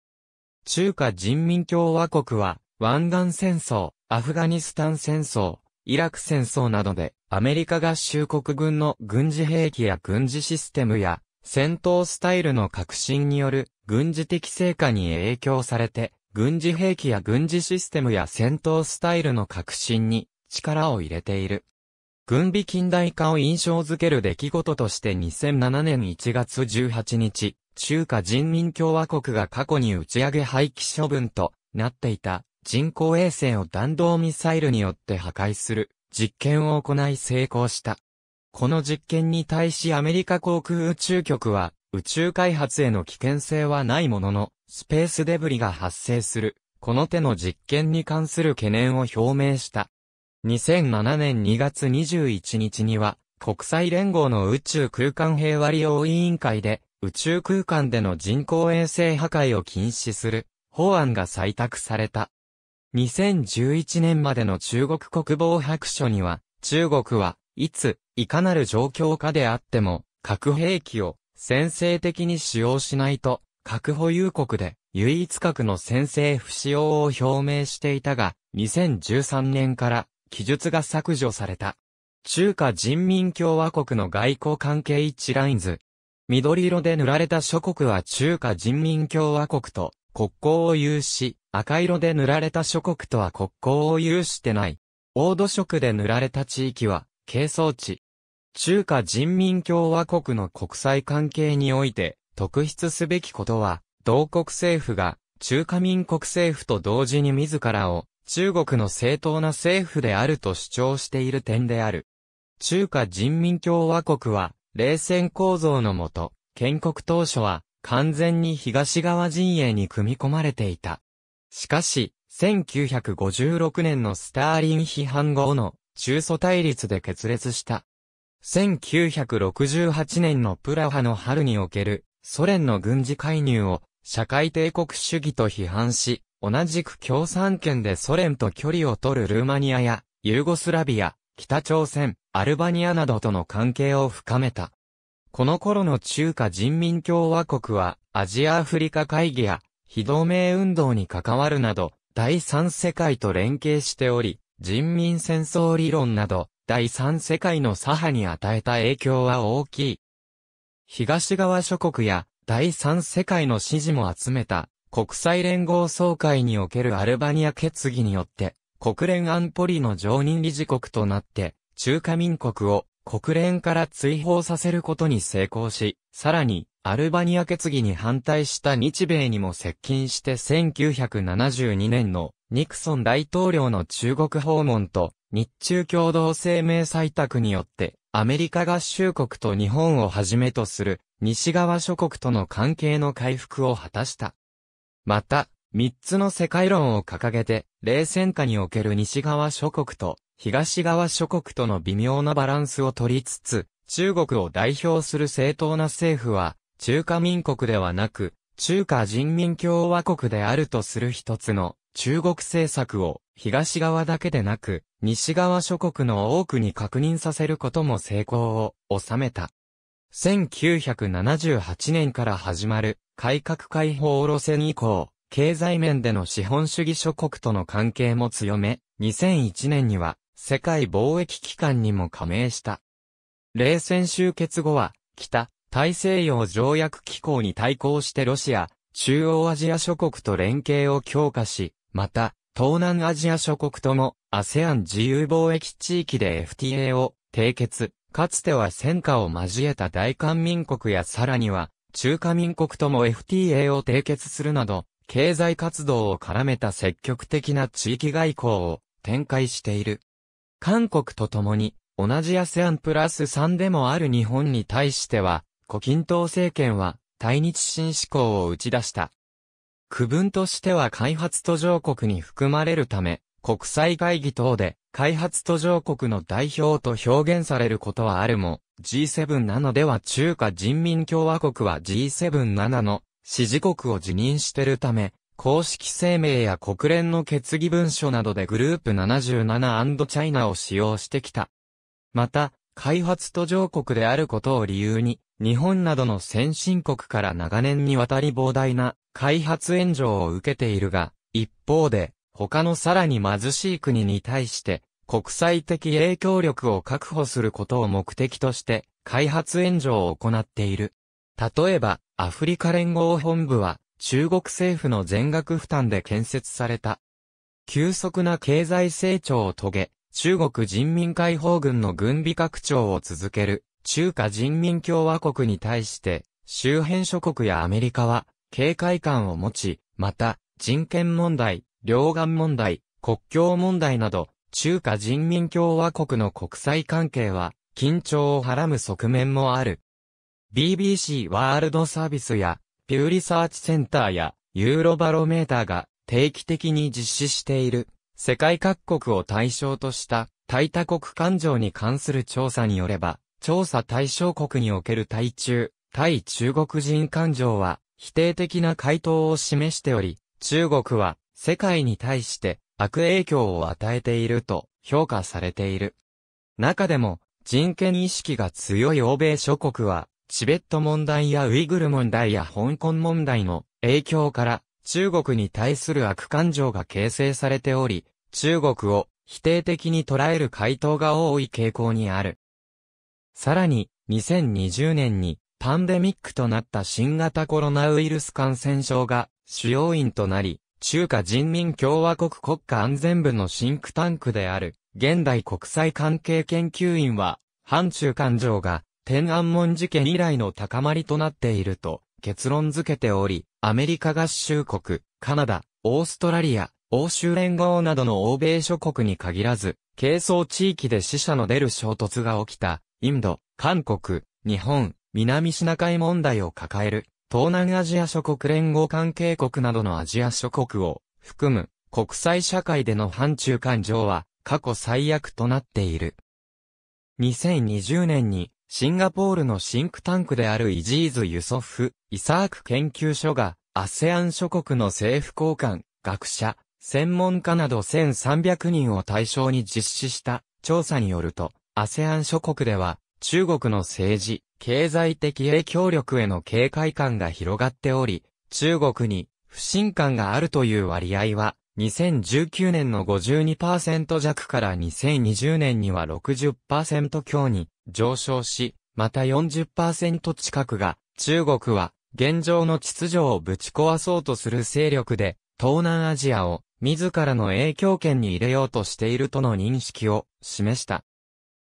中華人民共和国は、湾岸戦争、アフガニスタン戦争、イラク戦争などで、アメリカ合衆国軍の軍事兵器や軍事システムや、戦闘スタイルの革新による軍事的成果に影響されて、軍事兵器や軍事システムや戦闘スタイルの革新に力を入れている。軍備近代化を印象づける出来事として2007年1月18日、中華人民共和国が過去に打ち上げ廃棄処分となっていた人工衛星を弾道ミサイルによって破壊する実験を行い成功した。この実験に対しアメリカ航空宇宙局は宇宙開発への危険性はないもののスペースデブリが発生するこの手の実験に関する懸念を表明した。2007年2月21日には、国際連合の宇宙空間平和利用委員会で、宇宙空間での人工衛星破壊を禁止する法案が採択された。2011年までの中国国防白書には、中国はいつ、いかなる状況下であっても、核兵器を先制的に使用しないと、核保有国で唯一核の先制不使用を表明していたが、2013年から記述が削除された。中華人民共和国の外交関係一致ラインズ。緑色で塗られた諸国は中華人民共和国と国交を有し、赤色で塗られた諸国とは国交を有してない。黄土色で塗られた地域は、係争地。中華人民共和国の国際関係において、特筆すべきことは、同国政府が、中華民国政府と同時に自らを、中国の正当な政府であると主張している点である。中華人民共和国は、冷戦構造のもと、建国当初は、完全に東側陣営に組み込まれていた。しかし、1956年のスターリン批判後の中祖対立で決裂した。1968年のプラハの春におけるソ連の軍事介入を社会帝国主義と批判し、同じく共産圏でソ連と距離を取るルーマニアや、ユーゴスラビア、北朝鮮、アルバニアなどとの関係を深めた。この頃の中華人民共和国は、アジアアフリカ会議や、非同盟運動に関わるなど、第三世界と連携しており、人民戦争理論など、第三世界の左派に与えた影響は大きい。東側諸国や、第三世界の支持も集めた、国際連合総会におけるアルバニア決議によって、国連安保理の常任理事国となって、中華民国を国連から追放させることに成功し、さらに、アルバニア決議に反対した日米にも接近して1972年のニクソン大統領の中国訪問と日中共同声明採択によってアメリカ合衆国と日本をはじめとする西側諸国との関係の回復を果たした。また、三つの世界論を掲げて、冷戦下における西側諸国と東側諸国との微妙なバランスを取りつつ、中国を代表する正当な政府は、中華民国ではなく、中華人民共和国であるとする一つの中国政策を東側だけでなく、西側諸国の多くに確認させることも成功を収めた。1978年から始まる改革開放路線以降、経済面での資本主義諸国との関係も強め、2001年には世界貿易機関にも加盟した。冷戦終結後は、北、大西洋条約機構に対抗してロシア、中央アジア諸国と連携を強化し、また、東南アジア諸国とも ASEAN 自由貿易地域で FTA を締結、かつては戦火を交えた大韓民国やさらには中華民国とも FTA を締結するなど、経済活動を絡めた積極的な地域外交を展開している。韓国と共に、同じ ASEAN プラス3でもある日本に対しては、胡錦涛政権は、対日新志向を打ち出した。区分としては開発途上国に含まれるため、国際会議等で開発途上国の代表と表現されることはあるも、G7 なのでは中華人民共和国は G77 の支持国を辞任してるため、公式声明や国連の決議文書などでグループ 77& チャイナを使用してきた。また、開発途上国であることを理由に、日本などの先進国から長年にわたり膨大な開発援助を受けているが、一方で、他のさらに貧しい国に対して国際的影響力を確保することを目的として開発援助を行っている。例えば、アフリカ連合本部は中国政府の全額負担で建設された。急速な経済成長を遂げ、中国人民解放軍の軍備拡張を続ける中華人民共和国に対して周辺諸国やアメリカは警戒感を持ち、また人権問題、両岸問題、国境問題など、中華人民共和国の国際関係は、緊張をはらむ側面もある。BBC ワールドサービスや、ピューリサーチセンターや、ユーロバロメーターが定期的に実施している、世界各国を対象とした対他国感情に関する調査によれば、調査対象国における対中、対中国人感情は否定的な回答を示しており、中国は世界に対して悪影響を与えていると評価されている。中でも人権意識が強い欧米諸国は、チベット問題やウイグル問題や香港問題の影響から中国に対する悪感情が形成されており、中国を否定的に捉える回答が多い傾向にある。さらに、2020年にパンデミックとなった新型コロナウイルス感染症が主要因となり、中華人民共和国国家安全部のシンクタンクである、現代国際関係研究院は、反中感情が、天安門事件以来の高まりとなっていると、結論付けており、アメリカ合衆国、カナダ、オーストラリア、欧州連合などの欧米諸国に限らず、軽装地域で死者の出る衝突が起きた、インド、韓国、日本、南シナ海問題を抱える東南アジア諸国連合関係国などのアジア諸国を含む国際社会での反中感情は過去最悪となっている。2020年にシンガポールのシンクタンクであるイジーズ・ユソフ・イサーク研究所がアセアン諸国の政府高官、学者、専門家など1300人を対象に実施した調査によるとアセアン諸国では中国の政治、経済的影響力への警戒感が広がっており、中国に不信感があるという割合は、2019年の52%弱から2020年には60%強に上昇し、また40%近くが、中国は現状の秩序をぶち壊そうとする勢力で、東南アジアを自らの影響圏に入れようとしているとの認識を示した。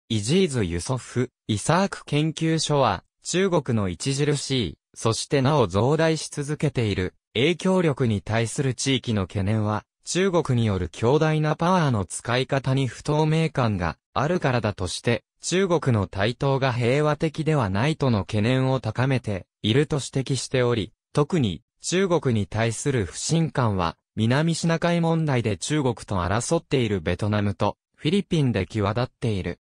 イジーズ・ユソフ、イサーク研究所は、中国の著しい、そしてなお増大し続けている、影響力に対する地域の懸念は、中国による強大なパワーの使い方に不透明感があるからだとして、中国の台頭が平和的ではないとの懸念を高めていると指摘しており、特に中国に対する不信感は、南シナ海問題で中国と争っているベトナムとフィリピンで際立っている。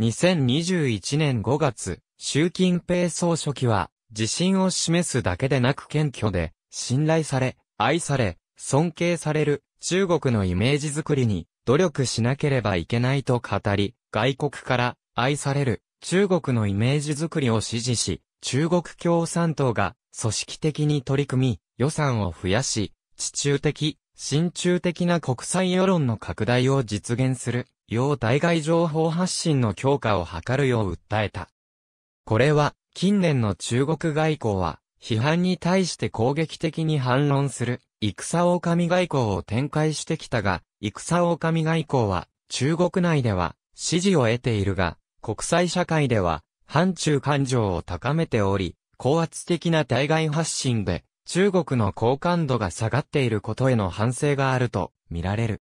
2021年5月、習近平総書記は、自信を示すだけでなく謙虚で、信頼され、愛され、尊敬される中国のイメージづくりに努力しなければいけないと語り、外国から愛される中国のイメージづくりを支持し、中国共産党が組織的に取り組み、予算を増やし、地中的、親中的な国際世論の拡大を実現する要対外情報発信の強化を図るよう訴えた。これは、近年の中国外交は、批判に対して攻撃的に反論する、戦狼外交を展開してきたが、戦狼外交は、中国内では、支持を得ているが、国際社会では、反中感情を高めており、高圧的な対外発信で、中国の好感度が下がっていることへの反省があると見られる。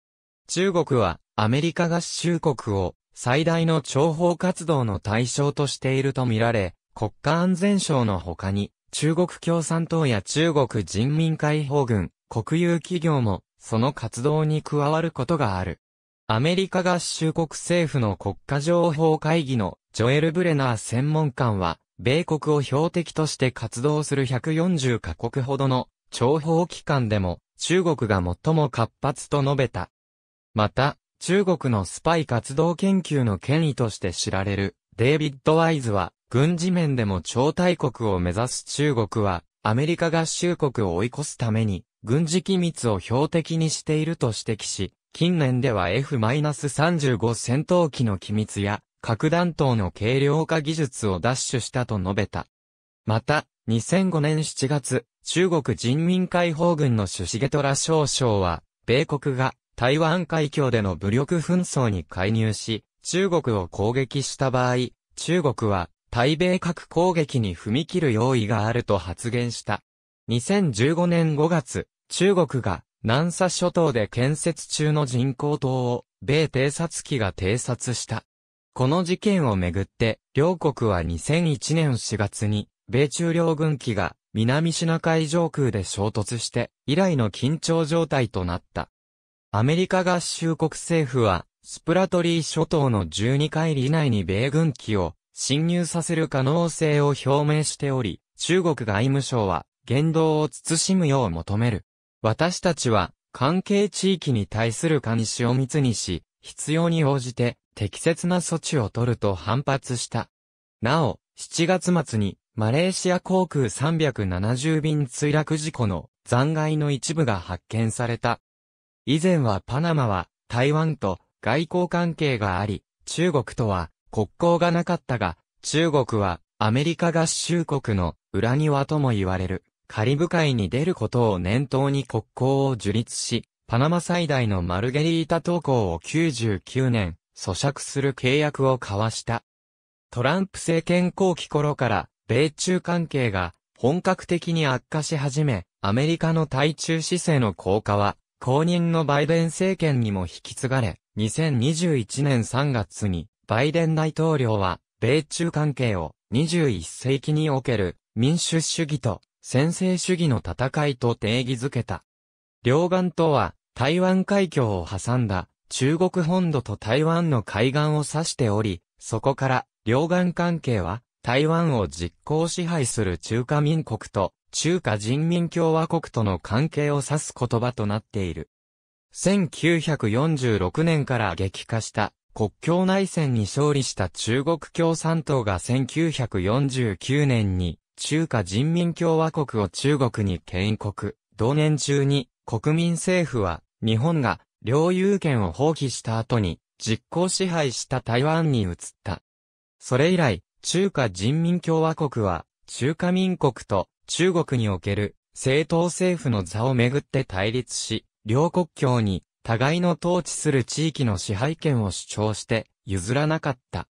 中国はアメリカ合衆国を最大の諜報活動の対象としているとみられ、国家安全省の他に、中国共産党や中国人民解放軍、国有企業も、その活動に加わることがある。アメリカ合衆国政府の国家情報会議のジョエル・ブレナー専門官は、米国を標的として活動する140カ国ほどの諜報機関でも中国が最も活発と述べた。また、中国のスパイ活動研究の権威として知られるデイビッド・ワイズは、軍事面でも超大国を目指す中国は、アメリカ合衆国を追い越すために、軍事機密を標的にしていると指摘し、近年では F-35 戦闘機の機密や、核弾頭の軽量化技術を奪取したと述べた。また、2005年7月、中国人民解放軍の主シゲトラ少将は、米国が台湾海峡での武力紛争に介入し、中国を攻撃した場合、中国は対米核攻撃に踏み切る用意があると発言した。2015年5月、中国が南沙諸島で建設中の人工島を米偵察機が偵察した。この事件をめぐって、両国は2001年4月に、米中両軍機が南シナ海上空で衝突して、以来の緊張状態となった。アメリカ合衆国政府は、スプラトリー諸島の12海里以内に米軍機を侵入させる可能性を表明しており、中国外務省は言動を慎むよう求める。私たちは関係地域に対する監視を密にし、必要に応じて適切な措置を取ると反発した。なお、7月末にマレーシア航空370便墜落事故の残骸の一部が発見された以前はパナマは台湾と外交関係があり、中国とは国交がなかったが、中国はアメリカ合衆国の裏庭とも言われる、カリブ海に出ることを念頭に国交を樹立し、パナマ最大のマルゲリータ投稿を99年、咀嚼する契約を交わした。トランプ政権後期頃から、米中関係が本格的に悪化し始め、アメリカの対中姿勢の効果は、後任のバイデン政権にも引き継がれ、2021年3月に、バイデン大統領は、米中関係を21世紀における民主主義と専制主義の戦いと定義づけた。両岸とは台湾海峡を挟んだ中国本土と台湾の海岸を指しており、そこから両岸関係は台湾を実行支配する中華民国と中華人民共和国との関係を指す言葉となっている。1946年から激化した国境内戦に勝利した中国共産党が1949年に中華人民共和国を中国に建国。同年中に国民政府は日本が領有権を放棄した後に実効支配した台湾に移った。それ以来、中華人民共和国は中華民国と中国における政党政府の座をめぐって対立し、両国境に互いの統治する地域の支配権を主張して譲らなかった。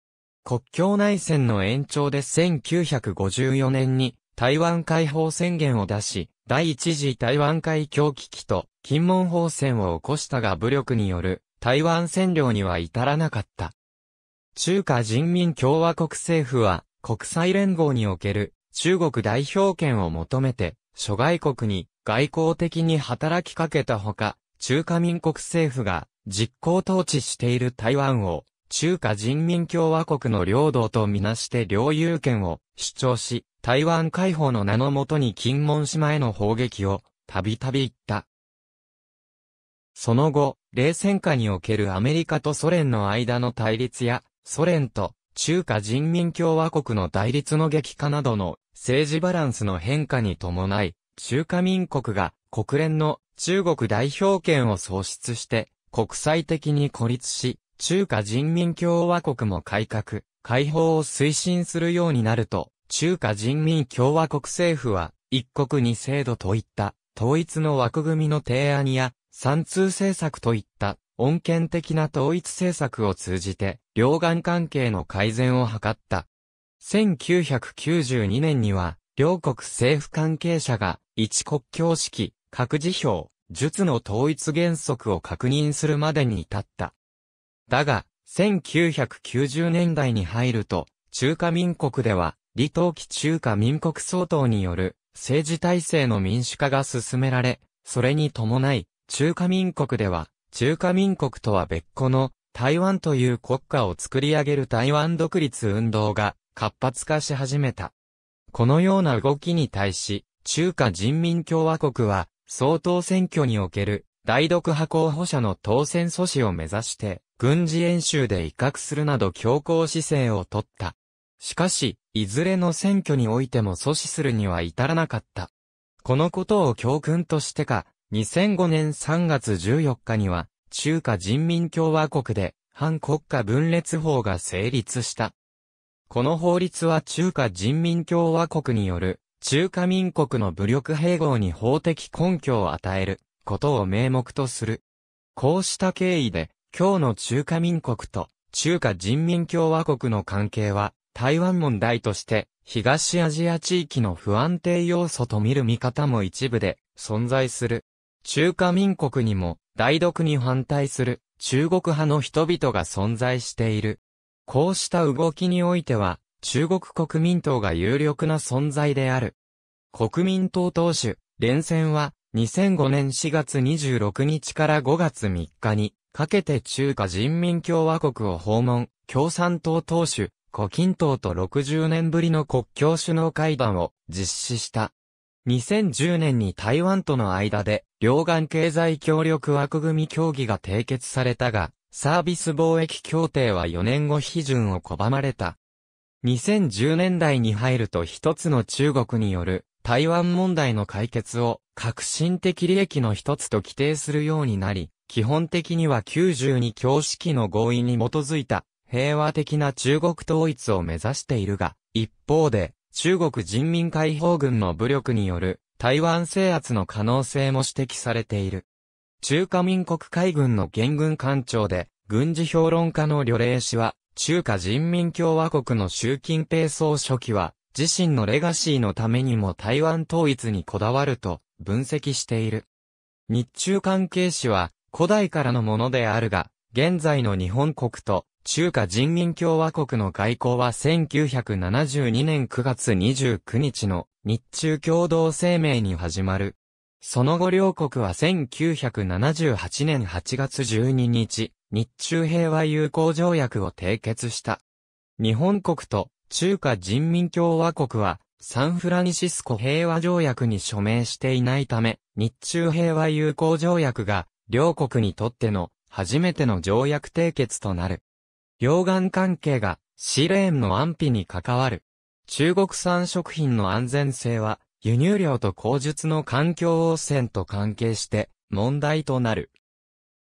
国境内戦の延長で1954年に台湾解放宣言を出し、第一次台湾海峡危機と金門法戦を起こしたが武力による台湾占領には至らなかった。中華人民共和国政府は国際連合における中国代表権を求めて、諸外国に外交的に働きかけたほか、中華民国政府が実行統治している台湾を中華人民共和国の領土とみなして領有権を主張し、台湾解放の名のもとに金門島への砲撃をたびたび行った。その後、冷戦下におけるアメリカとソ連の間の対立や、ソ連と中華人民共和国の対立の激化などの政治バランスの変化に伴い、中華民国が国連の中国代表権を創出して国際的に孤立し、中華人民共和国も改革、解放を推進するようになると、中華人民共和国政府は一国二制度といった統一の枠組みの提案や三通政策といった穏健的な統一政策を通じて、両岸関係の改善を図った。1992年には、両国政府関係者が、一国境式、各辞表、術の統一原則を確認するまでに至った。だが、1990年代に入ると、中華民国では、李登輝中華民国総統による政治体制の民主化が進められ、それに伴い、中華民国では、中華民国とは別個の台湾という国家を作り上げる台湾独立運動が活発化し始めた。このような動きに対し、中華人民共和国は、総統選挙における、大独派候補者の当選阻止を目指して、軍事演習で威嚇するなど強硬姿勢をとった。しかし、いずれの選挙においても阻止するには至らなかった。このことを教訓としてか、2005年3月14日には、中華人民共和国で、反国家分裂法が成立した。この法律は中華人民共和国による中華民国の武力併合に法的根拠を与えることを名目とする。こうした経緯で、今日の中華民国と中華人民共和国の関係は台湾問題として東アジア地域の不安定要素と見る見方も一部で存在する。中華民国にも、大独に反対する中国派の人々が存在している。こうした動きにおいては、中国国民党が有力な存在である。国民党党首、連戦は、2005年4月26日から5月3日に、かけて中華人民共和国を訪問、共産党党首、胡錦涛と60年ぶりの国境首脳会談を実施した。2010年に台湾との間で、両岸経済協力枠組み協議が締結されたが、サービス貿易協定は4年後批准を拒まれた。2010年代に入ると一つの中国による台湾問題の解決を革新的利益の一つと規定するようになり、基本的には92教式の合意に基づいた平和的な中国統一を目指しているが、一方で中国人民解放軍の武力による台湾制圧の可能性も指摘されている。中華民国海軍の元軍艦長で、軍事評論家の旅霊氏は、中華人民共和国の習近平総書記は、自身のレガシーのためにも台湾統一にこだわると分析している。日中関係史は古代からのものであるが、現在の日本国と中華人民共和国の外交は1972年9月29日の日中共同声明に始まる。その後両国は1978年8月12日、日中平和友好条約を締結した。日本国と中華人民共和国はサンフランシスコ平和条約に署名していないため、日中平和友好条約が両国にとっての初めての条約締結となる。両岸関係がシレーンの安否に関わる。中国産食品の安全性は輸入量と口述の環境汚染と関係して問題となる。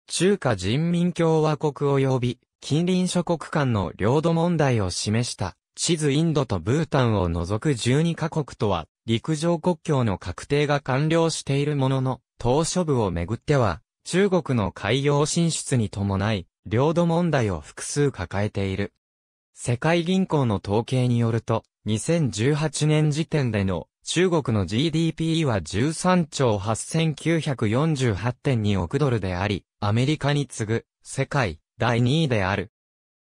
中華人民共和国及び近隣諸国間の領土問題を示した地図インドとブータンを除く12カ国とは陸上国境の確定が完了しているものの島初部をめぐっては中国の海洋進出に伴い領土問題を複数抱えている。世界銀行の統計によると、2018年時点での中国の GDP は13兆8948.2億ドルであり、アメリカに次ぐ世界第2位である。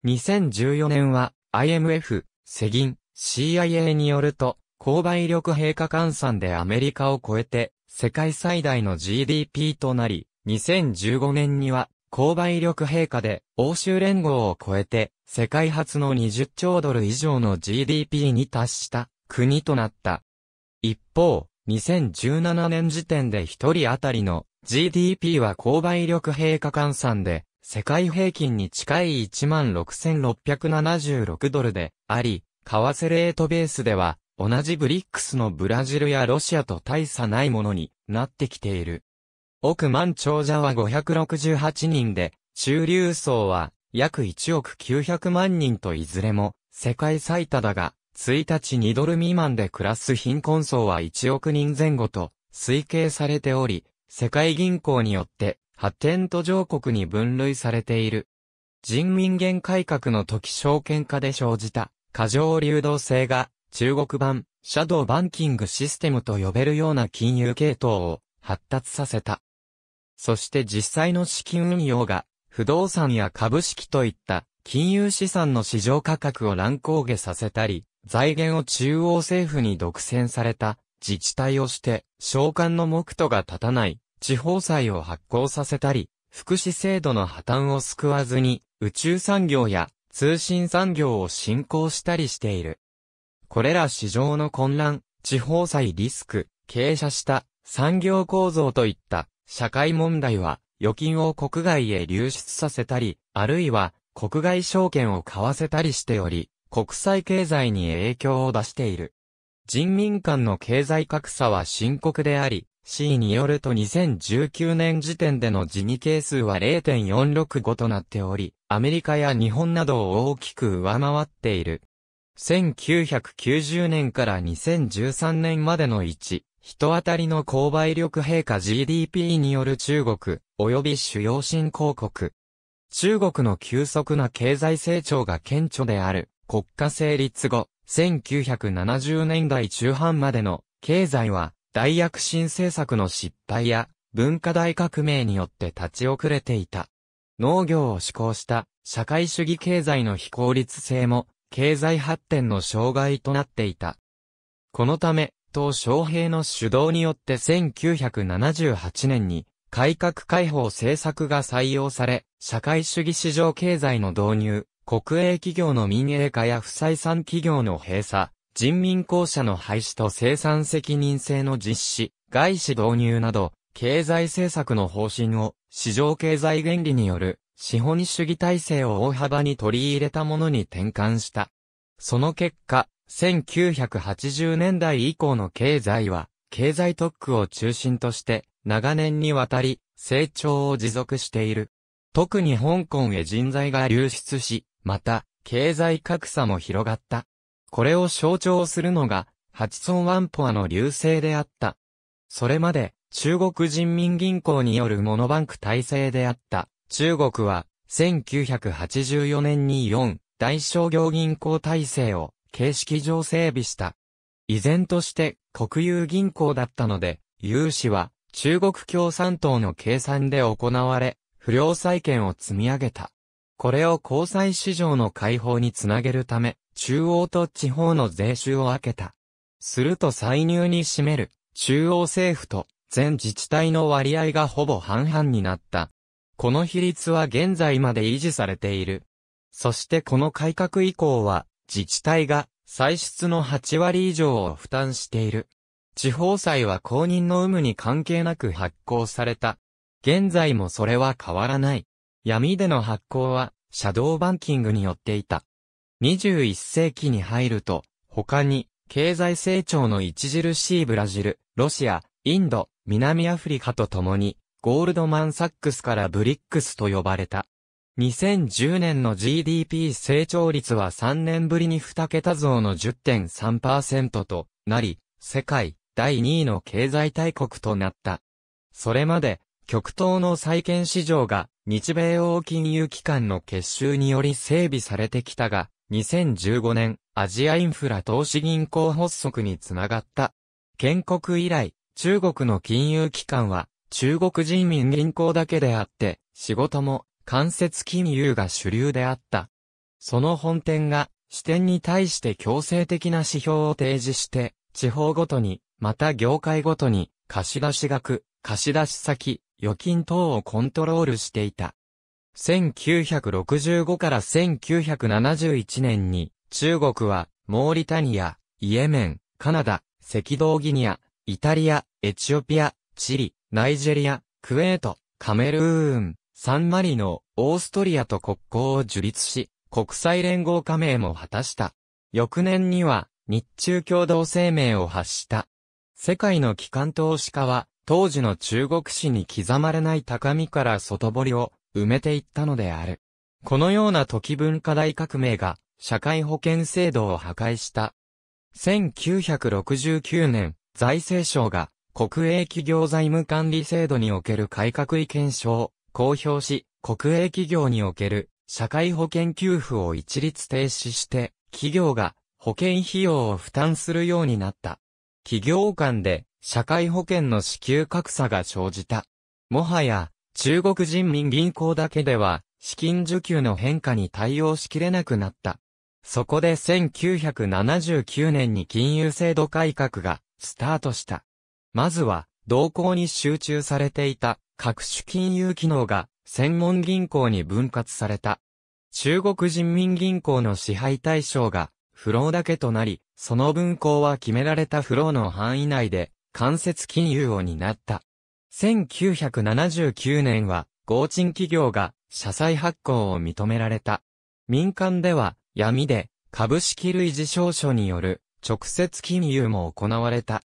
2014年は IMF、世銀、CIA によると、購買力平価換算でアメリカを超えて、世界最大の GDP となり、2015年には、購買力平価で、欧州連合を超えて、世界初の20兆ドル以上の GDP に達した、国となった。一方、2017年時点で一人当たりの GDP は購買力平価換算で、世界平均に近い16,676ドルであり、為替レートベースでは、同じブリックスのブラジルやロシアと大差ないものになってきている。億万長者は568人で、中流層は約1億900万人といずれも世界最多だが、1日2ドル未満で暮らす貧困層は1億人前後と推計されており、世界銀行によって発展途上国に分類されている。人民元改革の時証券化で生じた過剰流動性が中国版シャドーバンキングシステムと呼べるような金融系統を発達させた。そして実際の資金運用が不動産や株式といった金融資産の市場価格を乱高下させたり、財源を中央政府に独占された自治体をして、償還の目途が立たない地方債を発行させたり、福祉制度の破綻を救わずに、宇宙産業や通信産業を振興したりしている。これら市場の混乱、地方債リスク、傾斜した産業構造といった社会問題は預金を国外へ流出させたり、あるいは国外証券を買わせたりしており、国際経済に影響を出している。人民間の経済格差は深刻であり、C によると2019年時点での辞に係数は0.465となっており、アメリカや日本などを大きく上回っている。1990年から2013年までの1、人当たりの購買力陛下 GDP による中国、及び主要新興国、中国の急速な経済成長が顕著である国家成立後、1970年代中半までの経済は大躍進政策の失敗や文化大革命によって立ち遅れていた。農業を施行した社会主義経済の非効率性も経済発展の障害となっていた。このため、当昌平の主導によって1978年に改革開放政策が採用され、社会主義市場経済の導入、国営企業の民営化や不採算企業の閉鎖、人民公社の廃止と生産責任制の実施、外資導入など、経済政策の方針を市場経済原理による資本主義体制を大幅に取り入れたものに転換した。その結果、1980年代以降の経済は、経済特区を中心として、長年にわたり、成長を持続している。特に香港へ人材が流出し、また、経済格差も広がった。これを象徴するのが、ハチソン・ワンポアの流星であった。それまで、中国人民銀行によるモノバンク体制であった。中国は、1984年に4、大商業銀行体制を、形式上整備した。依然として、国有銀行だったので、融資は、中国共産党の計算で行われ、不良債権を積み上げた。これを交際市場の解放につなげるため、中央と地方の税収を開けた。すると歳入に占める、中央政府と全自治体の割合がほぼ半々になった。この比率は現在まで維持されている。そしてこの改革以降は、自治体が歳出の8割以上を負担している。地方債は公認の有無に関係なく発行された。現在もそれは変わらない。闇での発行は、シャドーバンキングによっていた。21世紀に入ると、他に、経済成長の著しいブラジル、ロシア、インド、南アフリカと共に、ゴールドマンサックスからブリックスと呼ばれた。2010年の GDP 成長率は3年ぶりに2桁増の10.3%となり、世界第2位の経済大国となった。それまで、極東の債券市場が日米欧金融機関の結集により整備されてきたが、2015年、アジアインフラ投資銀行発足につながった。建国以来、中国の金融機関は、中国人民銀行だけであって、仕事も、間接金融が主流であった。その本店が、支店に対して強制的な指標を提示して、地方ごとにまた業界ごとに貸し出し額、貸し出し先、預金等をコントロールしていた。1965から1971年に中国はモーリタニア、イエメン、カナダ、赤道ギニア、イタリア、エチオピア、チリ、ナイジェリア、クウェート、カメルーン、サンマリノ、オーストリアと国交を樹立し、国際連合加盟も果たした。翌年には日中共同声明を発した。世界の機関投資家は、当時の中国史に刻まれない高みから外堀を埋めていったのである。このような時文化大革命が、社会保険制度を破壊した。1969年、財政省が国営企業財務管理制度における改革意見書を公表し、国営企業における社会保険給付を一律停止して、企業が保険費用を負担するようになった。企業間で社会保険の支給格差が生じた。もはや、中国人民銀行だけでは、資金受給の変化に対応しきれなくなった。そこで1979年に金融制度改革がスタートした。まずは、同行に集中されていた各種金融機能が専門銀行に分割された。中国人民銀行の支配対象が不老だけとなり、その分校は決められたフローの範囲内で、間接金融を担った。1979年は、合賃企業が、社債発行を認められた。民間では、闇で、株式類似証書による、直接金融も行われた。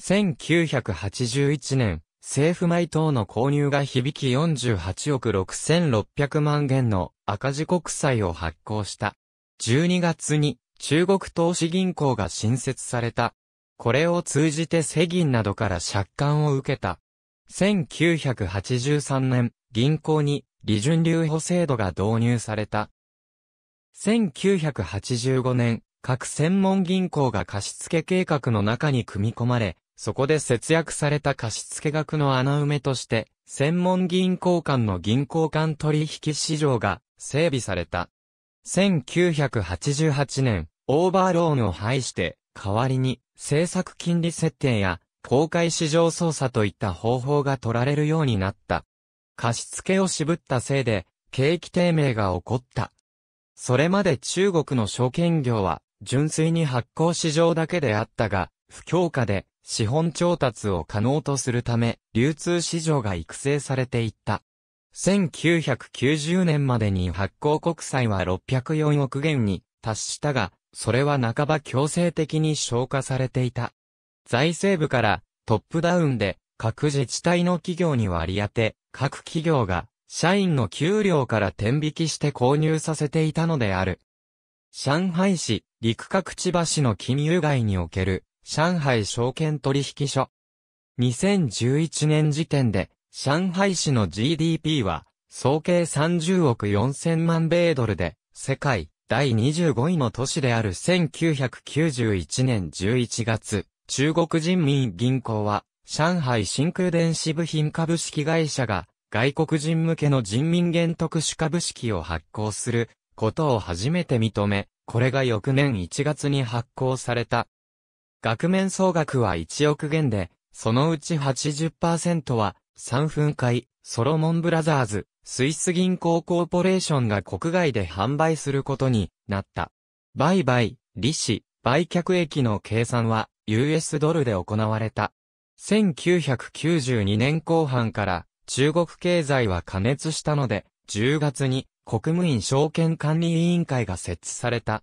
1981年、政府米等の購入が響き48億6600万元の赤字国債を発行した。12月に中国投資銀行が新設された。これを通じて世銀などから借款を受けた。1983年、銀行に利潤留保制度が導入された。1985年、各専門銀行が貸付計画の中に組み込まれ、そこで節約された貸付額の穴埋めとして、専門銀行間の銀行間取引市場が整備された。1988年、オーバーローンを廃して、代わりに、政策金利設定や、公開市場操作といった方法が取られるようになった。貸付を渋ったせいで、景気低迷が起こった。それまで中国の証券業は、純粋に発行市場だけであったが、不強化で資本調達を可能とするため、流通市場が育成されていった。1990年までに発行国債は604億元に達したが、それは半ば強制的に消化されていた。財政部からトップダウンで各自治体の企業に割り当て、各企業が社員の給料から転引きして購入させていたのである。上海市、陸各千葉市の金融街における上海証券取引所。2011年時点で上海市の GDP は、総計30億4000万米ドルで、世界第25位の都市である1991年11月、中国人民銀行は、上海真空電子部品株式会社が、外国人向けの人民元特殊株式を発行することを初めて認め、これが翌年1月に発行された。額面総額は1億元で、そのうち80%は3分会、ソロモンブラザーズ、スイス銀行コーポレーションが国外で販売することになった。売買、利子、売却益の計算は US ドルで行われた。1992年後半から中国経済は加熱したので、10月に国務院証券管理委員会が設置された。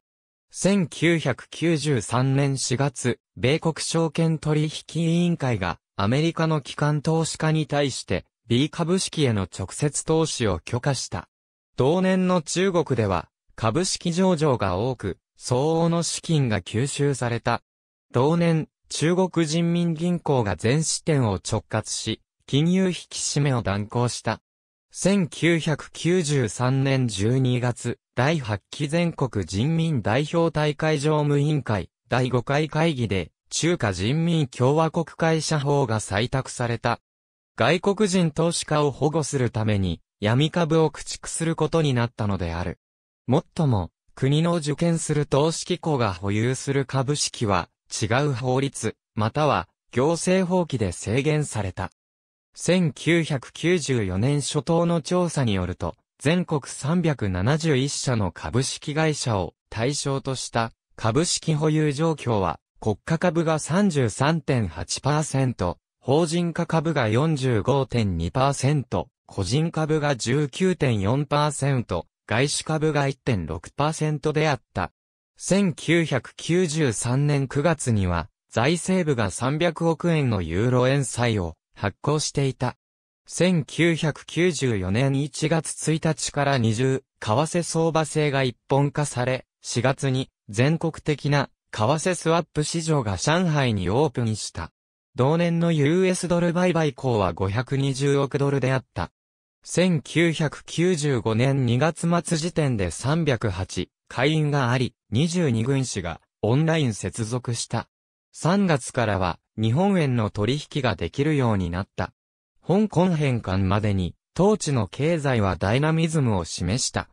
1993年4月、米国証券取引委員会がアメリカの機関投資家に対して B 株式への直接投資を許可した。同年の中国では株式上場が多く、相応の資金が吸収された。同年、中国人民銀行が全支店を直轄し、金融引き締めを断行した。1993年12月、第8期全国人民代表大会常務委員会、第5回会議で、中華人民共和国会社法が採択された。外国人投資家を保護するために闇株を駆逐することになったのである。もっとも、国の受験する投資機構が保有する株式は違う法律、または行政法規で制限された。1994年初頭の調査によると、全国371社の株式会社を対象とした株式保有状況は国家株が33.8%、法人化株が45.2%、個人株が19.4%、外資株が1.6%であった。1993年9月には、財政部が300億円のユーロ円債を発行していた。1994年1月1日から20、為替相場制が一本化され、4月に全国的な為替スワップ市場が上海にオープンした。同年の US ドル売買口は520億ドルであった。1995年2月末時点で308会員があり、22軍士がオンライン接続した。3月からは日本円の取引ができるようになった。香港返還までに、当地の経済はダイナミズムを示した。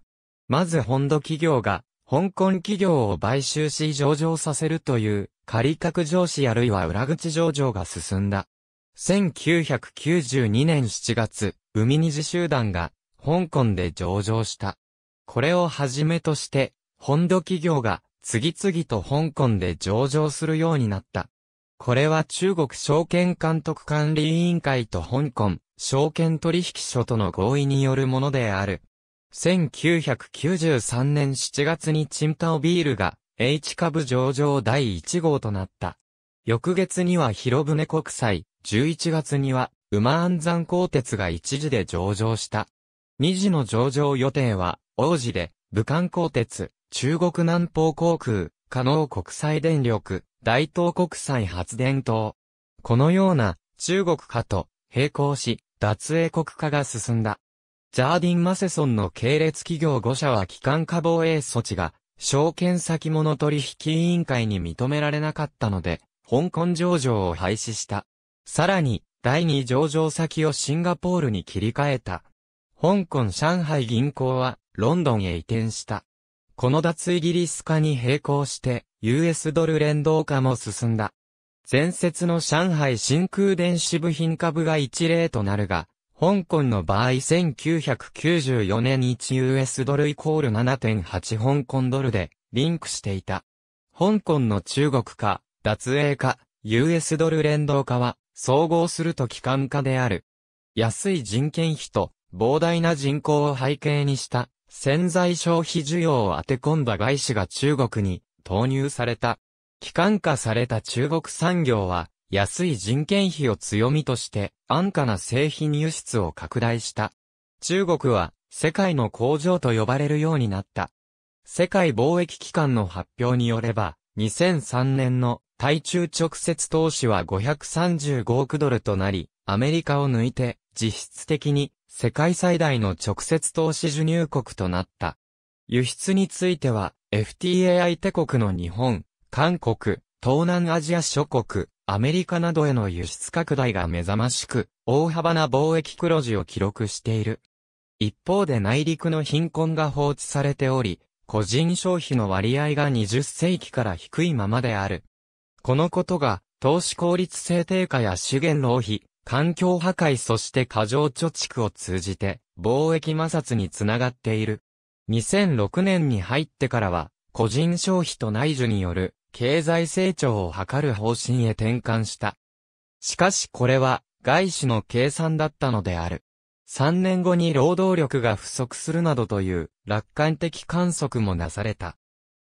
まず本土企業が香港企業を買収し上場させるという仮格上市あるいは裏口上場が進んだ。1992年7月、海二次集団が香港で上場した。これをはじめとして、本土企業が次々と香港で上場するようになった。これは中国証券監督管理委員会と香港証券取引所との合意によるものである。1993年7月にチンタオビールが H 株上場第1号となった。翌月には広船国際、11月には馬安山鋼鉄が一時で上場した。2時の上場予定は、王子で、武漢鋼鉄、中国南方航空、加納国際電力、大東国際発電等。このような中国化と並行し、脱英国化が進んだ。ジャーディン・マセソンの系列企業5社は機関化防衛措置が、証券先物取引委員会に認められなかったので、香港上場を廃止した。さらに、第2上場先をシンガポールに切り替えた。香港上海銀行は、ロンドンへ移転した。この脱イギリス化に並行して、US ドル連動化も進んだ。前節の上海真空電子部品株が一例となるが、香港の場合1994年 1US ドルイコール7.8香港ドルでリンクしていた。香港の中国化、脱英化、US ドル連動化は総合すると機関化である。安い人件費と膨大な人口を背景にした潜在消費需要を当て込んだ外資が中国に投入された。機関化された中国産業は安い人件費を強みとして安価な製品輸出を拡大した。中国は世界の工場と呼ばれるようになった。世界貿易機関の発表によれば、2003年の対中直接投資は535億ドルとなり、アメリカを抜いて実質的に世界最大の直接投資受入国となった。輸出については、FTA 相手国の日本、韓国、東南アジア諸国、アメリカなどへの輸出拡大が目覚ましく、大幅な貿易黒字を記録している。一方で内陸の貧困が放置されており、個人消費の割合が20世紀から低いままである。このことが、投資効率性低下や資源浪費、環境破壊そして過剰貯蓄を通じて、貿易摩擦につながっている。2006年に入ってからは、個人消費と内需による経済成長を図る方針へ転換した。しかしこれは外資の計算だったのである。3年後に労働力が不足するなどという楽観的観測もなされた。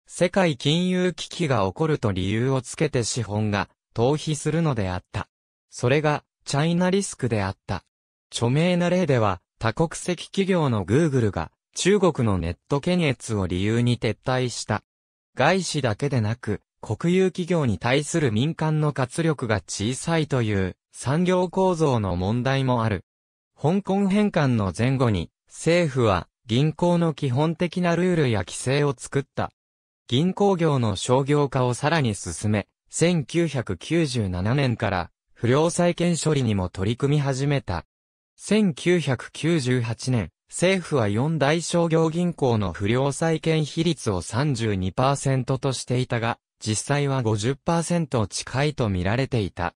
世界金融危機が起こると理由をつけて資本が逃避するのであった。それがチャイナリスクであった。著名な例では多国籍企業の Google が中国のネット検閲を理由に撤退した。外資だけでなく国有企業に対する民間の活力が小さいという産業構造の問題もある。香港返還の前後に政府は銀行の基本的なルールや規制を作った。銀行業の商業化をさらに進め、1997年から不良債権処理にも取り組み始めた。1998年、政府は4大商業銀行の不良債権比率を32%としていたが、実際は50%近いと見られていた。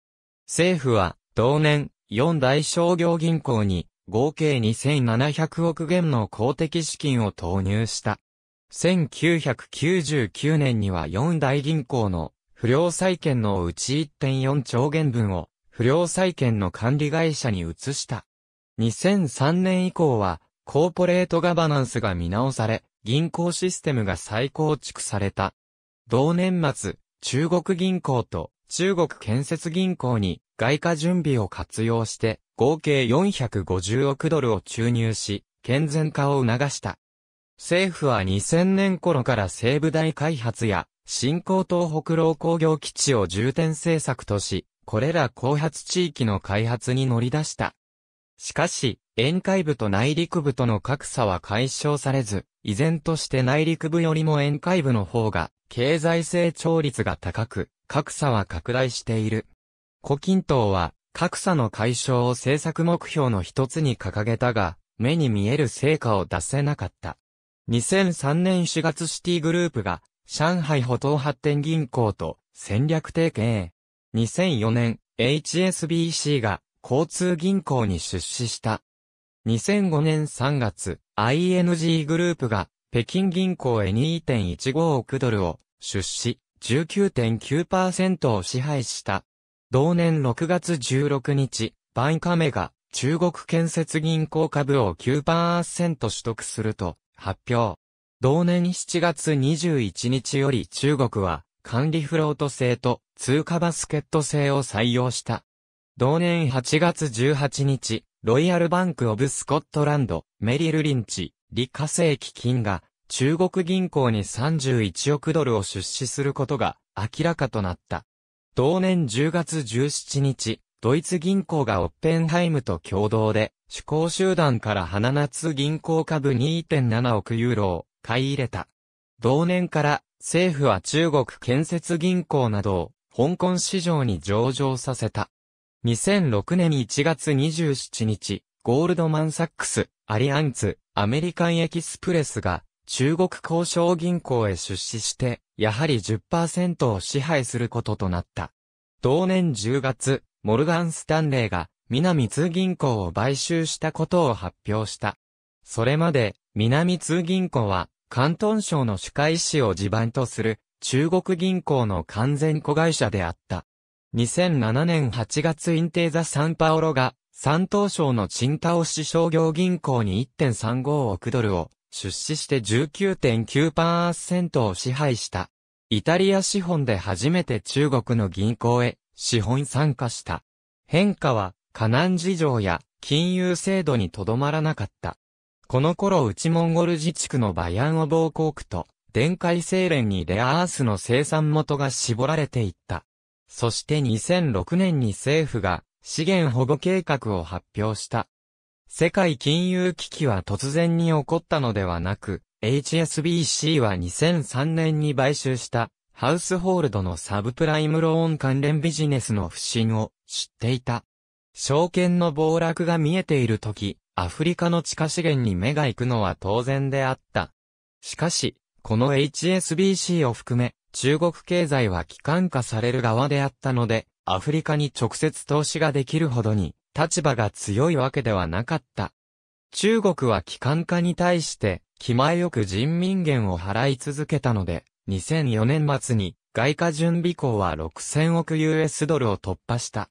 政府は、同年、四大商業銀行に、合計2700億元の公的資金を投入した。1999年には四大銀行の不良債権のうち1.4兆元分を不良債権の管理会社に移した。2003年以降はコーポレートガバナンスが見直され、銀行システムが再構築された。同年末、中国銀行と中国建設銀行に外貨準備を活用して合計450億ドルを注入し、健全化を促した。政府は2000年頃から西部大開発や新興東北労工業基地を重点政策とし、これら後発地域の開発に乗り出した。しかし、沿海部と内陸部との格差は解消されず、依然として内陸部よりも沿海部の方が、経済成長率が高く、格差は拡大している。胡錦涛は、格差の解消を政策目標の一つに掲げたが、目に見える成果を出せなかった。2003年4月シティグループが、上海歩道発展銀行と戦略提携。2004年、HSBC が交通銀行に出資した。2005年3月、ING グループが北京銀行へ2.15億ドルを出資、19.9%を支配した。同年6月16日、バンカメが中国建設銀行株を9%取得すると発表。同年7月21日より中国は管理フロート制と通貨バスケット制を採用した。同年8月18日、ロイヤルバンクオブスコットランド、メリル・リンチ、李化成基金が、中国銀行に31億ドルを出資することが明らかとなった。同年10月17日、ドイツ銀行がオッペンハイムと共同で、主行集団から花夏銀行株2.7億ユーロを買い入れた。同年から政府は中国建設銀行などを香港市場に上場させた。2006年1月27日、ゴールドマンサックス、アリアンツ、アメリカンエキスプレスが、中国交渉銀行へ出資して、やはり10%を支配することとなった。同年10月、モルガン・スタンレーが、南通銀行を買収したことを発表した。それまで、南通銀行は、関東省の主会市を地盤とする、中国銀行の完全子会社であった。2007年8月インテーザ・サンパオロが、山東省のチンタ市商業銀行に1.35億ドルを出資して19.9%を支配した。イタリア資本で初めて中国の銀行へ資本参加した。変化は、河南事情や金融制度にとどまらなかった。この頃内モンゴル自治区のバヤンオ防クと、電解精錬にレアアースの生産元が絞られていった。そして2006年に政府が資源保護計画を発表した。世界金融危機は突然に起こったのではなく、HSBC は2003年に買収したハウスホールドのサブプライムローン関連ビジネスの不振を知っていた。証券の暴落が見えている時、アフリカの地下資源に目が行くのは当然であった。しかし、この HSBC を含め、中国経済は機関化される側であったので、アフリカに直接投資ができるほどに、立場が強いわけではなかった。中国は機関化に対して、気前よく人民元を払い続けたので、2004年末に外貨準備校は6000億 US ドルを突破した。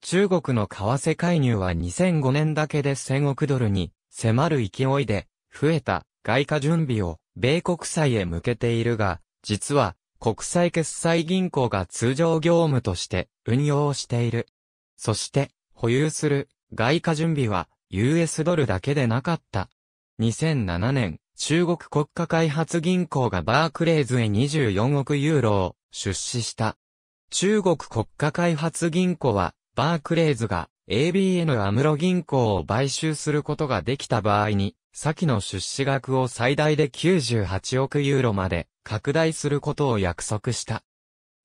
中国の為替介入は2005年だけで1000億ドルに迫る勢いで増えた外貨準備を米国債へ向けているが、実は国際決済銀行が通常業務として運用している。そして、保有する外貨準備は US ドルだけでなかった。2007年、中国国家開発銀行がバークレーズへ24億ユーロを出資した。中国国家開発銀行は、バークレーズが ABN アムロ銀行を買収することができた場合に、先の出資額を最大で98億ユーロまで拡大することを約束した。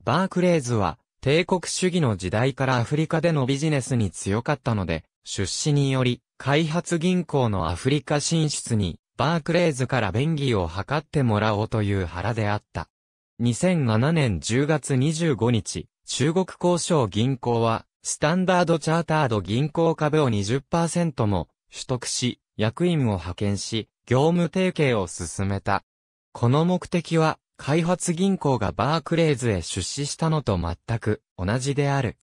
バークレーズは、帝国主義の時代からアフリカでのビジネスに強かったので、出資により、開発銀行のアフリカ進出に、バークレーズから便宜を図ってもらおうという腹であった。2007年10月25日、中国交渉銀行は、スタンダードチャータード銀行株を20%も取得し、役員を派遣し、業務提携を進めた。この目的は、開発銀行がバークレーズへ出資したのと全く同じである。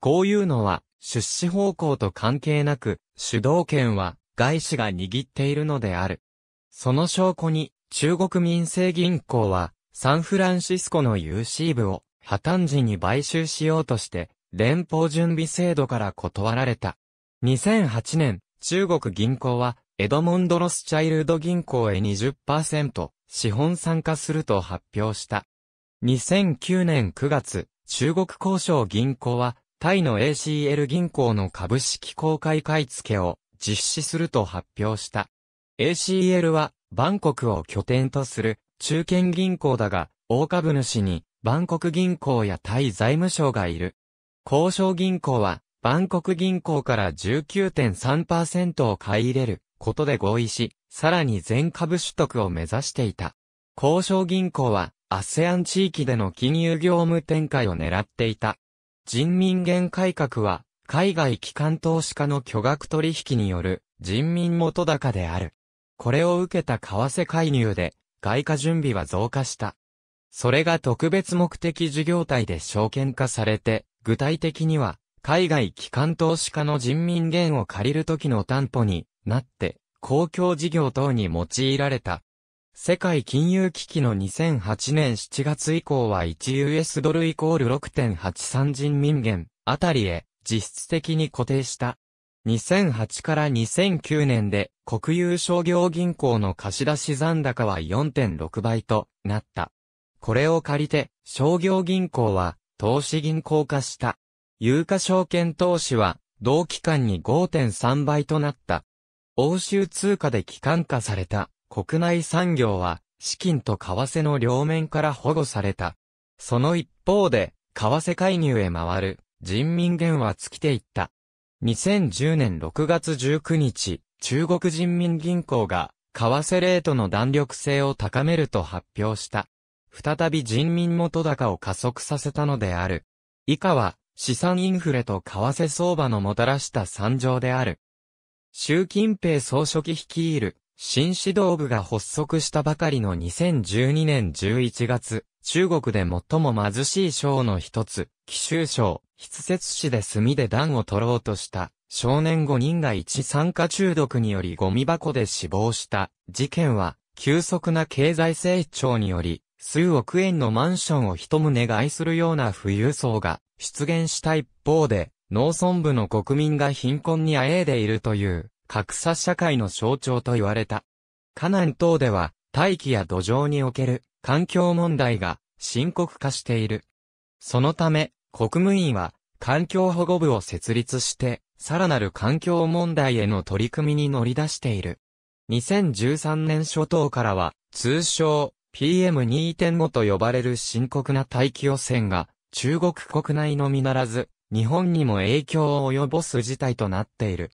こういうのは、出資方向と関係なく、主導権は外資が握っているのである。その証拠に、中国民生銀行は、サンフランシスコの UC 部を破綻時に買収しようとして、連邦準備制度から断られた。2008年、中国銀行は、エドモンド・ロスチャイルド銀行へ20%資本参加すると発表した。2009年9月、中国交渉銀行は、タイの ACL 銀行の株式公開買付を実施すると発表した。ACL は、バンコクを拠点とする中堅銀行だが、大株主に、バンコク銀行やタイ財務省がいる。交渉銀行は、バンコク銀行から19.3%を買い入れることで合意し、さらに全株取得を目指していた。交渉銀行はアッセアン地域での金融業務展開を狙っていた。人民元改革は海外機関投資家の巨額取引による人民元高である。これを受けた為替介入で外貨準備は増加した。それが特別目的事業体で証券化されて、具体的には海外機関投資家の人民元を借りる時の担保になって、公共事業等に用いられた。世界金融危機の2008年7月以降は 1US ドルイコール6.83人民元あたりへ実質的に固定した。2008から2009年で国有商業銀行の貸出残高は4.6倍となった。これを借りて商業銀行は投資銀行化した。有価証券投資は、同期間に5.3倍となった。欧州通貨で機関化された国内産業は、資金と為替の両面から保護された。その一方で、為替介入へ回る人民元は尽きていった。2010年6月19日、中国人民銀行が、為替レートの弾力性を高めると発表した。再び人民元高を加速させたのである。以下は、資産インフレと為替相場のもたらした惨状である。習近平総書記率いる新指導部が発足したばかりの2012年11月、中国で最も貧しい省の一つ、奇襲省、筆節市で炭で暖を取ろうとした少年5人が一酸化中毒によりゴミ箱で死亡した事件は、急速な経済成長により、数億円のマンションを一棟買いするような富裕層が出現した一方で、農村部の国民が貧困にあえいでいるという、格差社会の象徴と言われた。河南等では、大気や土壌における環境問題が深刻化している。そのため、国務院は環境保護部を設立して、さらなる環境問題への取り組みに乗り出している。2013年初頭からは、通称 PM2.5 と呼ばれる深刻な大気汚染が中国国内のみならず、日本にも影響を及ぼす事態となっている。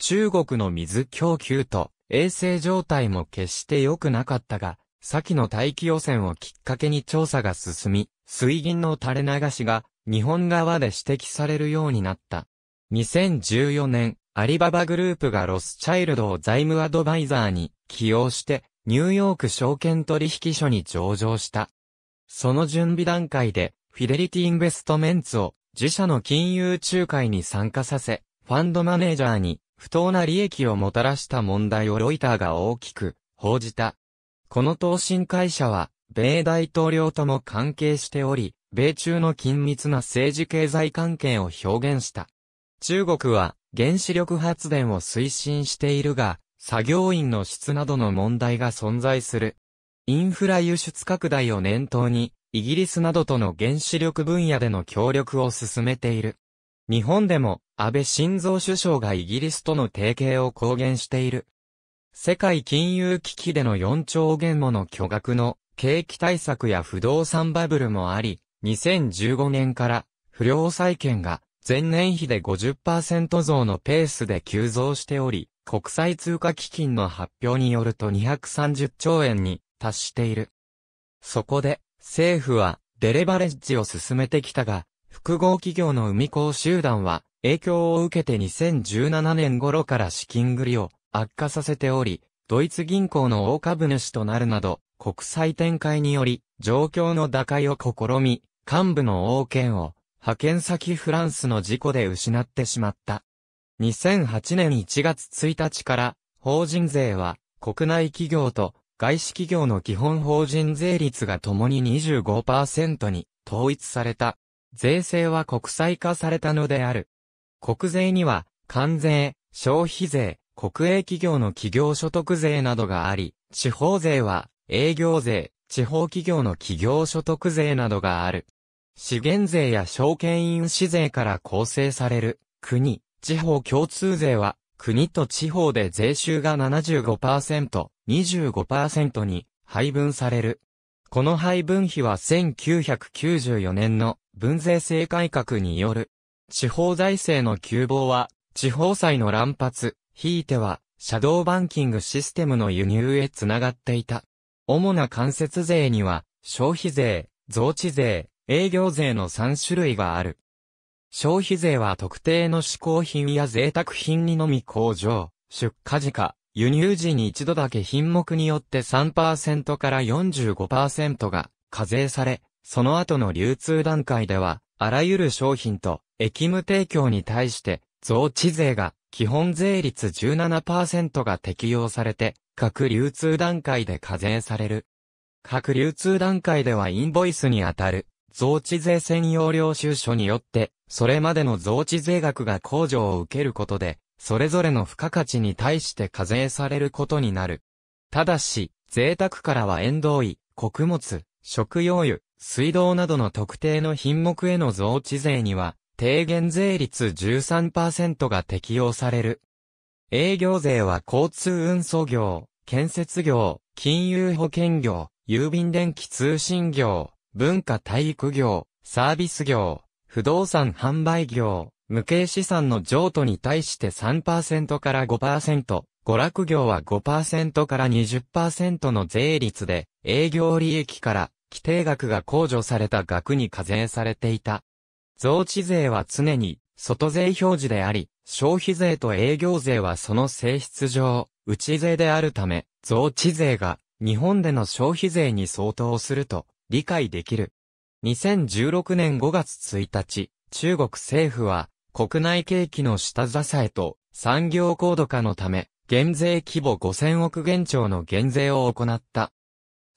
中国の水供給と衛生状態も決して良くなかったが、先の大気汚染をきっかけに調査が進み、水銀の垂れ流しが日本側で指摘されるようになった。2014年、アリババグループがロスチャイルドを財務アドバイザーに起用して、ニューヨーク証券取引所に上場した。その準備段階で、フィデリティ・インベストメンツを自社の金融仲介に参加させ、ファンドマネージャーに不当な利益をもたらした問題をロイターが大きく報じた。この投信会社は、米大統領とも関係しており、米中の緊密な政治経済関係を表現した。中国は原子力発電を推進しているが、作業員の質などの問題が存在する。インフラ輸出拡大を念頭に、イギリスなどとの原子力分野での協力を進めている。日本でも安倍晋三首相がイギリスとの提携を公言している。世界金融危機での4兆元もの巨額の景気対策や不動産バブルもあり、2015年から不良債権が前年比で50%増のペースで急増しており、国際通貨基金の発表によると230兆円に達している。そこで、政府はデレバレッジを進めてきたが、複合企業の海港集団は影響を受けて2017年頃から資金繰りを悪化させており、ドイツ銀行の大株主となるなど、国際展開により、状況の打開を試み、幹部の王権を、派遣先フランスの事故で失ってしまった。2008年1月1日から、法人税は、国内企業と外資企業の基本法人税率がともに25%に統一された。税制は国際化されたのである。国税には、関税、消費税、国営企業の企業所得税などがあり、地方税は、営業税、地方企業の企業所得税などがある。資源税や証券印紙税から構成される、国、地方共通税は、国と地方で税収が75%、25%に配分される。この配分費は1994年の文税制改革による。地方財政の急防は、地方債の乱発、ひいては、シャドーバンキングシステムの輸入へつながっていた。主な間接税には、消費税、増値税、営業税の3種類がある。消費税は特定の嗜好品や贅沢品にのみ向上、出荷時価、輸入時に一度だけ品目によって3%から45%が課税され、その後の流通段階では、あらゆる商品と駅務提供に対して、増値税が基本税率17%が適用されて、各流通段階で課税される。各流通段階ではインボイスにあたる、増値税専用領収書によって、それまでの増値税額が控除を受けることで、それぞれの付加価値に対して課税されることになる。ただし、贅沢からは遠藤医、穀物、食用油、水道などの特定の品目への増値税には、低減税率13%が適用される。営業税は交通運送業、建設業、金融保険業、郵便電気通信業、文化体育業、サービス業、不動産販売業、無形資産の譲渡に対して3%から5%、娯楽業は5%から20%の税率で、営業利益から規定額が控除された額に課税されていた。増値税は常に外税表示であり、消費税と営業税はその性質上、内税であるため、増値税が日本での消費税に相当すると理解できる。2016年5月1日、中国政府は国内景気の下支えと産業高度化のため、減税規模5000億元超の減税を行った。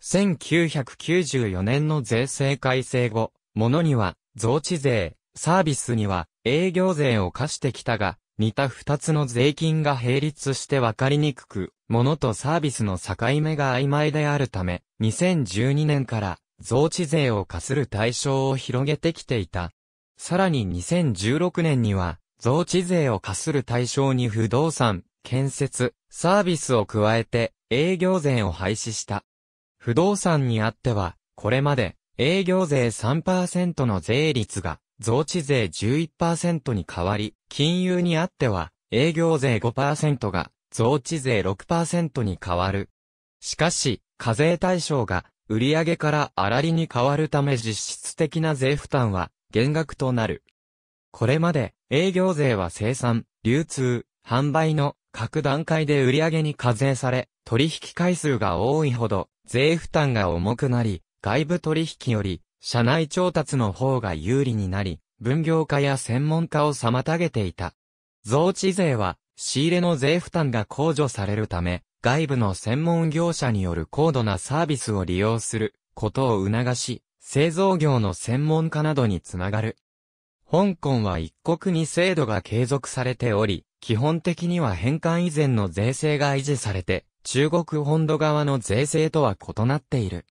1994年の税制改正後、物には増値税、サービスには営業税を課してきたが、似た二つの税金が並立して分かりにくく、物とサービスの境目が曖昧であるため、2012年から増値税を課する対象を広げてきていた。さらに2016年には、増値税を課する対象に不動産、建設、サービスを加えて営業税を廃止した。不動産にあっては、これまで営業税3%の税率が増値税11%に変わり、金融にあっては営業税5%が増値税6%に変わる。しかし、課税対象が売上から粗利に変わるため実質的な税負担は減額となる。これまで営業税は生産、流通、販売の各段階で売上に課税され、取引回数が多いほど税負担が重くなり、外部取引より社内調達の方が有利になり、分業化や専門化を妨げていた。増値税は仕入れの税負担が控除されるため、外部の専門業者による高度なサービスを利用することを促し、製造業の専門家などにつながる。香港は一国に制度が継続されており、基本的には返還以前の税制が維持されて、中国本土側の税制とは異なっている。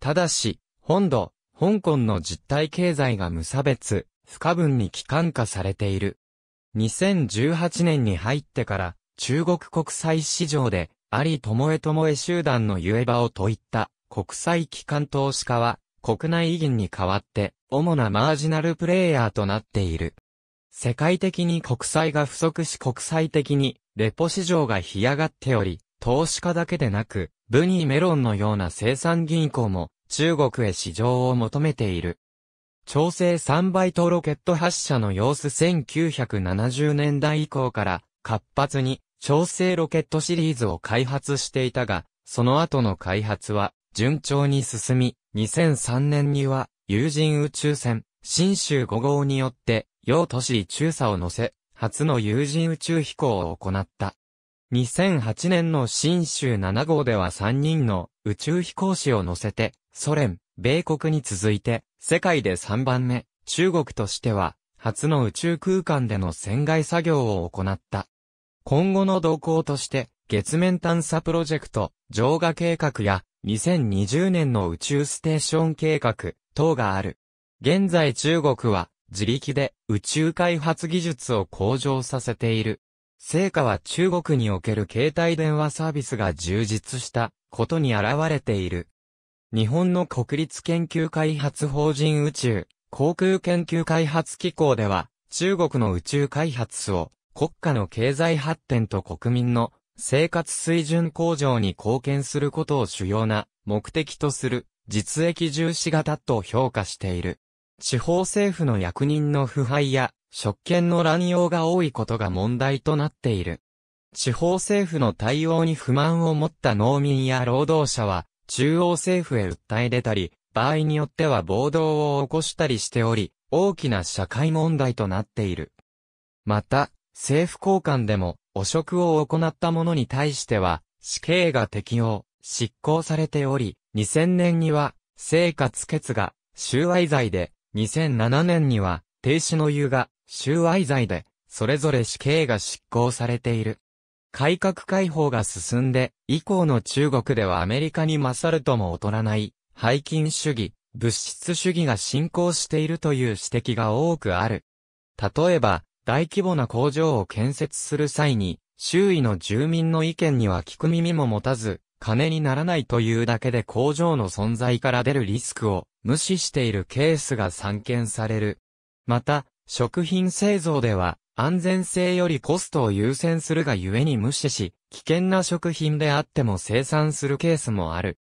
ただし、本土、香港の実体経済が無差別、不可分に機関化されている。2018年に入ってから、中国国際市場で、ありともえともえ集団のゆえばをといった、国際機関投資家は、国内移義に代わって、主なマージナルプレイヤーとなっている。世界的に国債が不足し国際的にレポ市場が干上がっており、投資家だけでなく、ブニーメロンのような生産銀行も中国へ市場を求めている。調整3倍とロケット発射の様子1970年代以降から活発に調整ロケットシリーズを開発していたが、その後の開発は順調に進み、2003年には、有人宇宙船、新州5号によって、用都市中佐を乗せ、初の有人宇宙飛行を行った。2008年の新州7号では3人の宇宙飛行士を乗せて、ソ連、米国に続いて、世界で3番目、中国としては、初の宇宙空間での船外作業を行った。今後の動向として、月面探査プロジェクト、浄化計画や、2020年の宇宙ステーション計画等がある。現在中国は自力で宇宙開発技術を向上させている。成果は中国における携帯電話サービスが充実したことに現れている。日本の国立研究開発法人宇宙航空研究開発機構では中国の宇宙開発を国家の経済発展と国民の生活水準向上に貢献することを主要な目的とする実益重視型と評価している。地方政府の役人の腐敗や職権の乱用が多いことが問題となっている。地方政府の対応に不満を持った農民や労働者は中央政府へ訴え出たり、場合によっては暴動を起こしたりしており、大きな社会問題となっている。また、政府高官でも汚職を行った者に対しては、死刑が適用、執行されており、2000年には、生活欠が、収賄罪で、2007年には、停止の湯が、収賄罪で、それぞれ死刑が執行されている。改革開放が進んで、以降の中国ではアメリカに勝るとも劣らない、背筋主義、物質主義が進行しているという指摘が多くある。例えば、大規模な工場を建設する際に、周囲の住民の意見には聞く耳も持たず、金にならないというだけで工場の存在から出るリスクを無視しているケースが散見される。また、食品製造では安全性よりコストを優先するがゆえに無視し、危険な食品であっても生産するケースもある。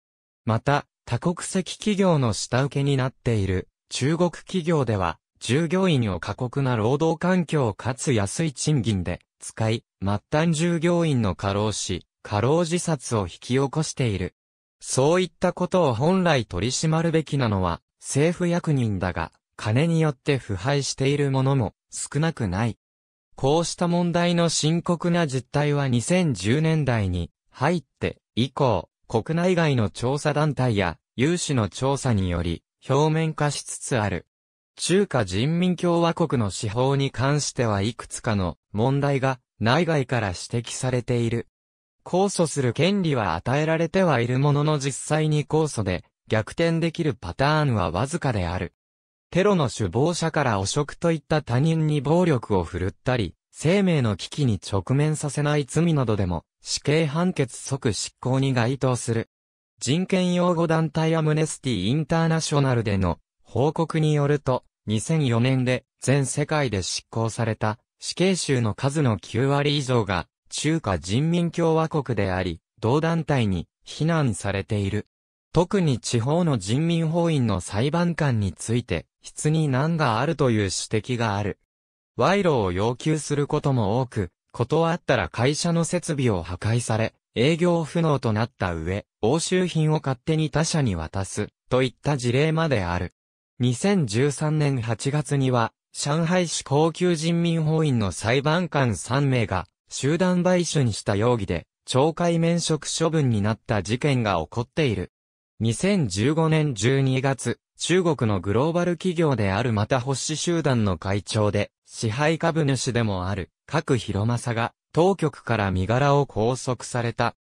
また、多国籍企業の下請けになっている中国企業では従業員を過酷な労働環境かつ安い賃金で使い、末端従業員の過労死、過労自殺を引き起こしている。そういったことを本来取り締まるべきなのは政府役人だが、金によって腐敗しているものも少なくない。こうした問題の深刻な実態は2010年代に入って以降、国内外の調査団体や有志の調査により表面化しつつある。中華人民共和国の司法に関してはいくつかの問題が内外から指摘されている。控訴する権利は与えられてはいるものの実際に控訴で逆転できるパターンはわずかである。テロの首謀者から汚職といった他人に暴力を振るったり、生命の危機に直面させない罪などでも死刑判決即執行に該当する。人権擁護団体アムネスティ・インターナショナルでの報告によると、2004年で全世界で執行された死刑囚の数の9割以上が中華人民共和国であり、同団体に非難されている。特に地方の人民法院の裁判官について、質に難があるという指摘がある。賄賂を要求することも多く、断ったら会社の設備を破壊され、営業不能となった上、押収品を勝手に他社に渡す、といった事例まである。2013年8月には、上海市高級人民法院の裁判官3名が、集団売にした容疑で、懲戒免職処分になった事件が起こっている。2015年12月、中国のグローバル企業であるまた保守集団の会長で、支配株主でもある、各広政が、当局から身柄を拘束された。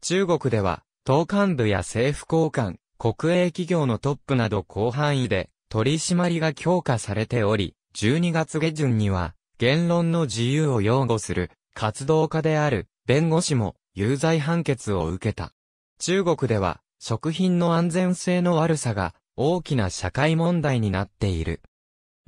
中国では、党幹部や政府高官、国営企業のトップなど広範囲で取り締まりが強化されており、12月下旬には言論の自由を擁護する活動家である弁護士も有罪判決を受けた。中国では食品の安全性の悪さが大きな社会問題になっている。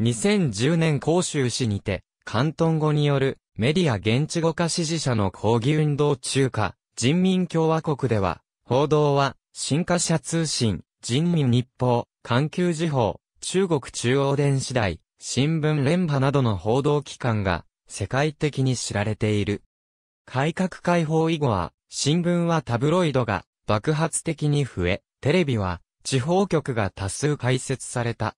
2010年広州市にて、関東語によるメディア現地語化支持者の抗議運動中華人民共和国では、報道は新華社通信、人民日報、環球時報、中国中央電子台、新聞連波などの報道機関が世界的に知られている。改革開放以後は、新聞はタブロイドが爆発的に増え、テレビは地方局が多数開設された。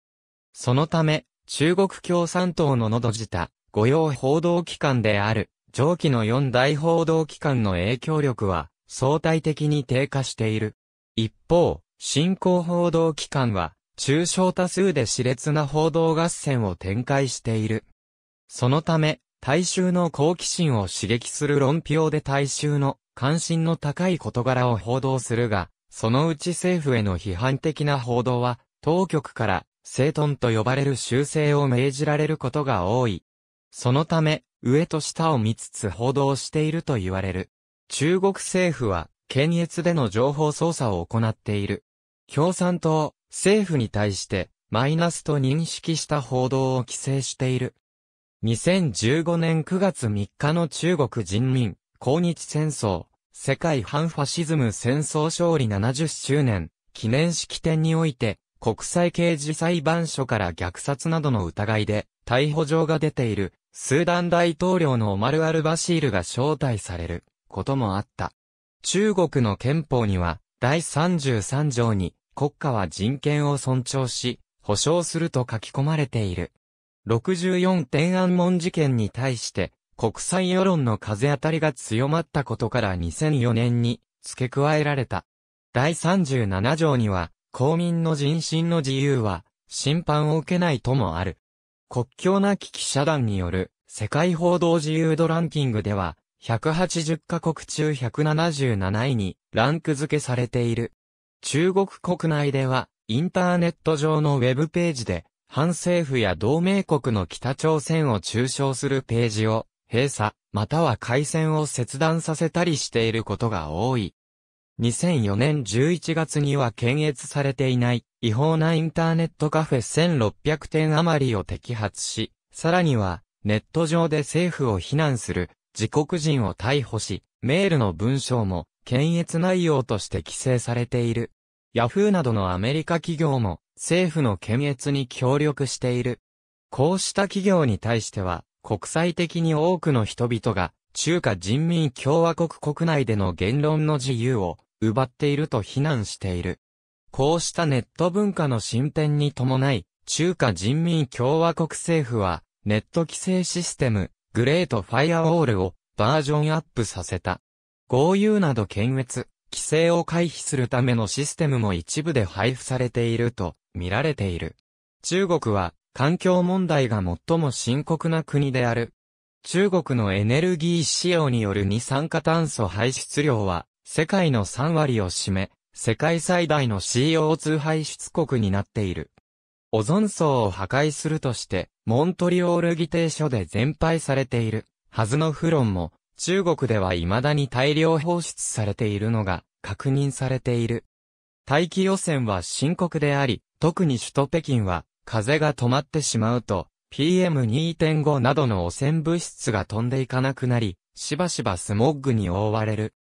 そのため、中国共産党の喉じた、御用報道機関である、上記の四大報道機関の影響力は相対的に低下している。一方、新興報道機関は、中小多数で熾烈な報道合戦を展開している。そのため、大衆の好奇心を刺激する論評で大衆の関心の高い事柄を報道するが、そのうち政府への批判的な報道は、当局から正頓と呼ばれる修正を命じられることが多い。そのため、上と下を見つつ報道していると言われる。中国政府は検閲での情報操作を行っている。共産党、政府に対して、マイナスと認識した報道を規制している。2015年9月3日の中国人民、抗日戦争、世界反ファシズム戦争勝利70周年、記念式典において、国際刑事裁判所から虐殺などの疑いで、逮捕状が出ている、スーダン大統領のオマル・アル・バシールが招待される、こともあった。中国の憲法には、第33条に、国家は人権を尊重し、保障すると書き込まれている。64天安門事件に対して、国際世論の風当たりが強まったことから2004年に付け加えられた。第37条には、公民の人身の自由は、審判を受けないともある。国境なき記者団による世界報道自由度ランキングでは、180カ国中177位にランク付けされている。中国国内では、インターネット上のウェブページで、反政府や同盟国の北朝鮮を中傷するページを、閉鎖、または回線を切断させたりしていることが多い。2004年11月には検閲されていない違法なインターネットカフェ1600点余りを摘発し、さらにはネット上で政府を非難する自国人を逮捕し、メールの文章も、検閲内容として規制されている。ヤフーなどのアメリカ企業も、政府の検閲に協力している。こうした企業に対しては、国際的に多くの人々が、中華人民共和国国内での言論の自由を奪っていると非難している。こうしたネット文化の進展に伴い、中華人民共和国政府は、ネット規制システム、グレートファイアウォールをバージョンアップさせた。豪遊など検閲、規制を回避するためのシステムも一部で配布されていると見られている。中国は環境問題が最も深刻な国である。中国のエネルギー使用による二酸化炭素排出量は世界の3割を占め、世界最大の CO2 排出国になっている。オゾン層を破壊するとして、モントリオール議定書で全廃されているはずのフロンも、中国では未だに大量放出されているのが確認されている。大気汚染は深刻であり、特に首都北京は、風が止まってしまうと、PM2.5 などの汚染物質が飛んでいかなくなり、しばしばスモッグに覆われる。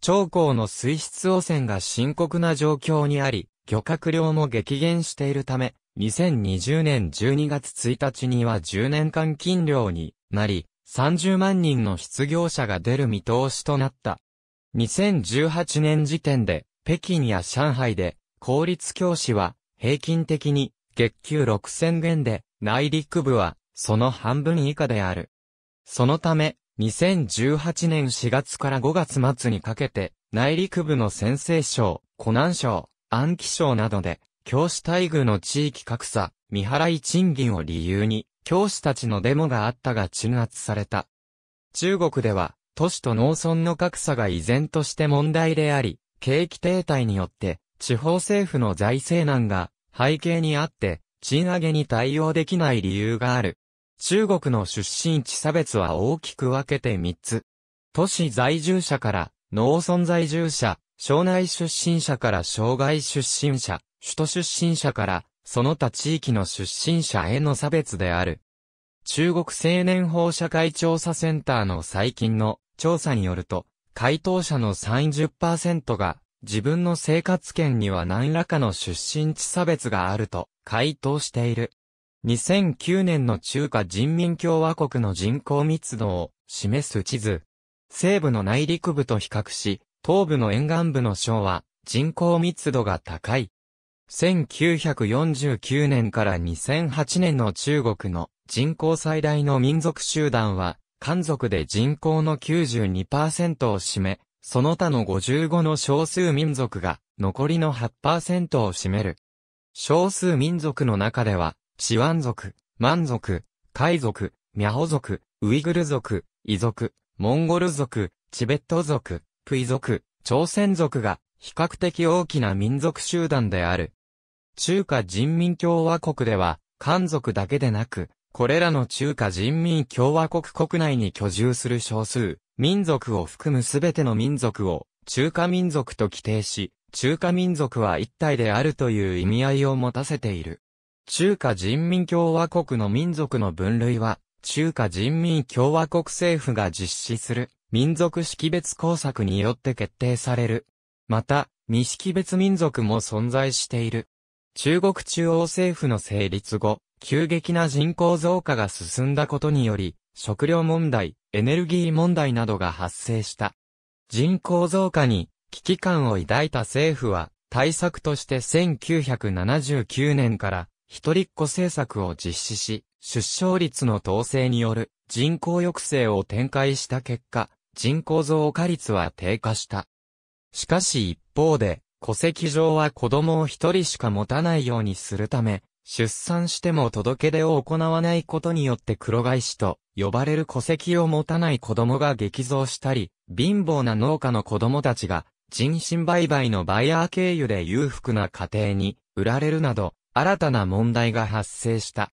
長江の水質汚染が深刻な状況にあり、漁獲量も激減しているため、2020年12月1日には10年間禁漁になり、30万人の失業者が出る見通しとなった。2018年時点で、北京や上海で、公立教師は、平均的に、月給6000元で、内陸部は、その半分以下である。そのため、2018年4月から5月末にかけて、内陸部の先生省、湖南省、安徽省などで、教師待遇の地域格差、未払い賃金を理由に、教師たちのデモがあったが鎮圧された。中国では、都市と農村の格差が依然として問題であり、景気停滞によって、地方政府の財政難が背景にあって、賃上げに対応できない理由がある。中国の出身地差別は大きく分けて3つ。都市在住者から農村在住者、省内出身者から省外出身者、首都出身者から、その他地域の出身者への差別である。中国青年法社会調査センターの最近の調査によると、回答者の30%が自分の生活圏には何らかの出身地差別があると回答している。2009年の中華人民共和国の人口密度を示す地図。西部の内陸部と比較し、東部の沿岸部の省は人口密度が高い。1949年から2008年の中国の人口最大の民族集団は、漢族で人口の92%を占め、その他の55の少数民族が残りの8%を占める。少数民族の中では、チワン族、満族、海族、ミャホ族、ウイグル族、イ族、モンゴル族、チベット族、イ族、朝鮮族が比較的大きな民族集団である。中華人民共和国では、漢族だけでなく、これらの中華人民共和国国内に居住する少数、民族を含むすべての民族を中華民族と規定し、中華民族は一体であるという意味合いを持たせている。中華人民共和国の民族の分類は、中華人民共和国政府が実施する民族識別工作によって決定される。また、未識別民族も存在している。中国中央政府の成立後、急激な人口増加が進んだことにより、食料問題、エネルギー問題などが発生した。人口増加に危機感を抱いた政府は、対策として1979年から一人っ子政策を実施し、出生率の統制による人口抑制を展開した結果、人口増加率は低下した。しかし一方で、戸籍上は子供を一人しか持たないようにするため、出産しても届け出を行わないことによって黒返しと呼ばれる戸籍を持たない子供が激増したり、貧乏な農家の子供たちが人身売買のバイヤー経由で裕福な家庭に売られるなど、新たな問題が発生した。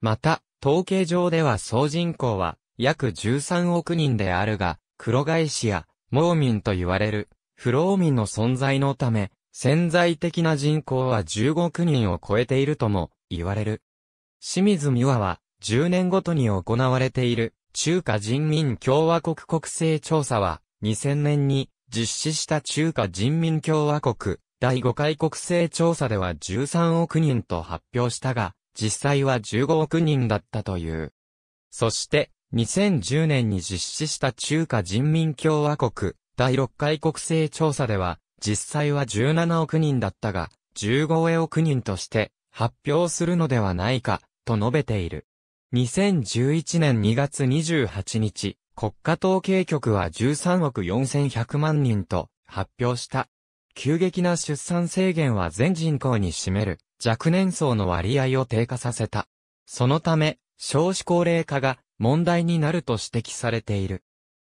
また、統計上では総人口は約13億人であるが、黒返しや、盲民と言われる、不老民の存在のため、潜在的な人口は15億人を超えているとも言われる。清水美和は10年ごとに行われている中華人民共和国国勢調査は2000年に実施した中華人民共和国第5回国勢調査では13億人と発表したが実際は15億人だったという。そして2010年に実施した中華人民共和国第6回国勢調査では、実際は17億人だったが、15億人として発表するのではないか、と述べている。2011年2月28日、国家統計局は13億4100万人と発表した。急激な出産制限は全人口に占める若年層の割合を低下させた。そのため、少子高齢化が問題になると指摘されている。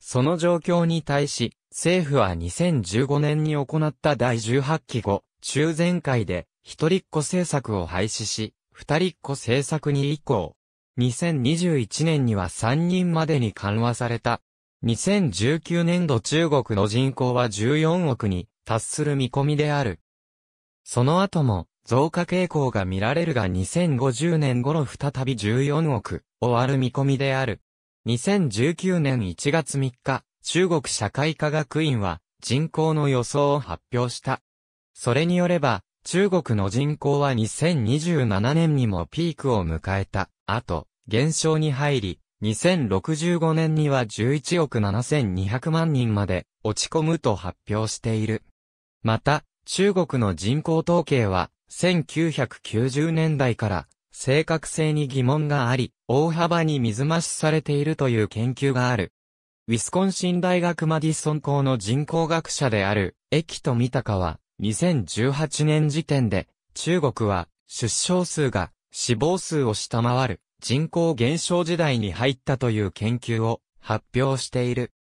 その状況に対し、政府は2015年に行った第18期後、中前会で、一人っ子政策を廃止し、二人っ子政策に移行。2021年には3人までに緩和された。2019年度中国の人口は14億に達する見込みである。その後も増加傾向が見られるが2050年頃再び14億終わる見込みである。2019年1月3日、中国社会科学院は人口の予想を発表した。それによれば、中国の人口は2027年にもピークを迎えた後、減少に入り、2065年には11億7200万人まで落ち込むと発表している。また、中国の人口統計は1990年代から正確性に疑問があり、大幅に水増しされているという研究がある。ウィスコンシン大学マディソン校の人口学者である、駅とたかは、2018年時点で、中国は、出生数が、死亡数を下回る、人口減少時代に入ったという研究を、発表している。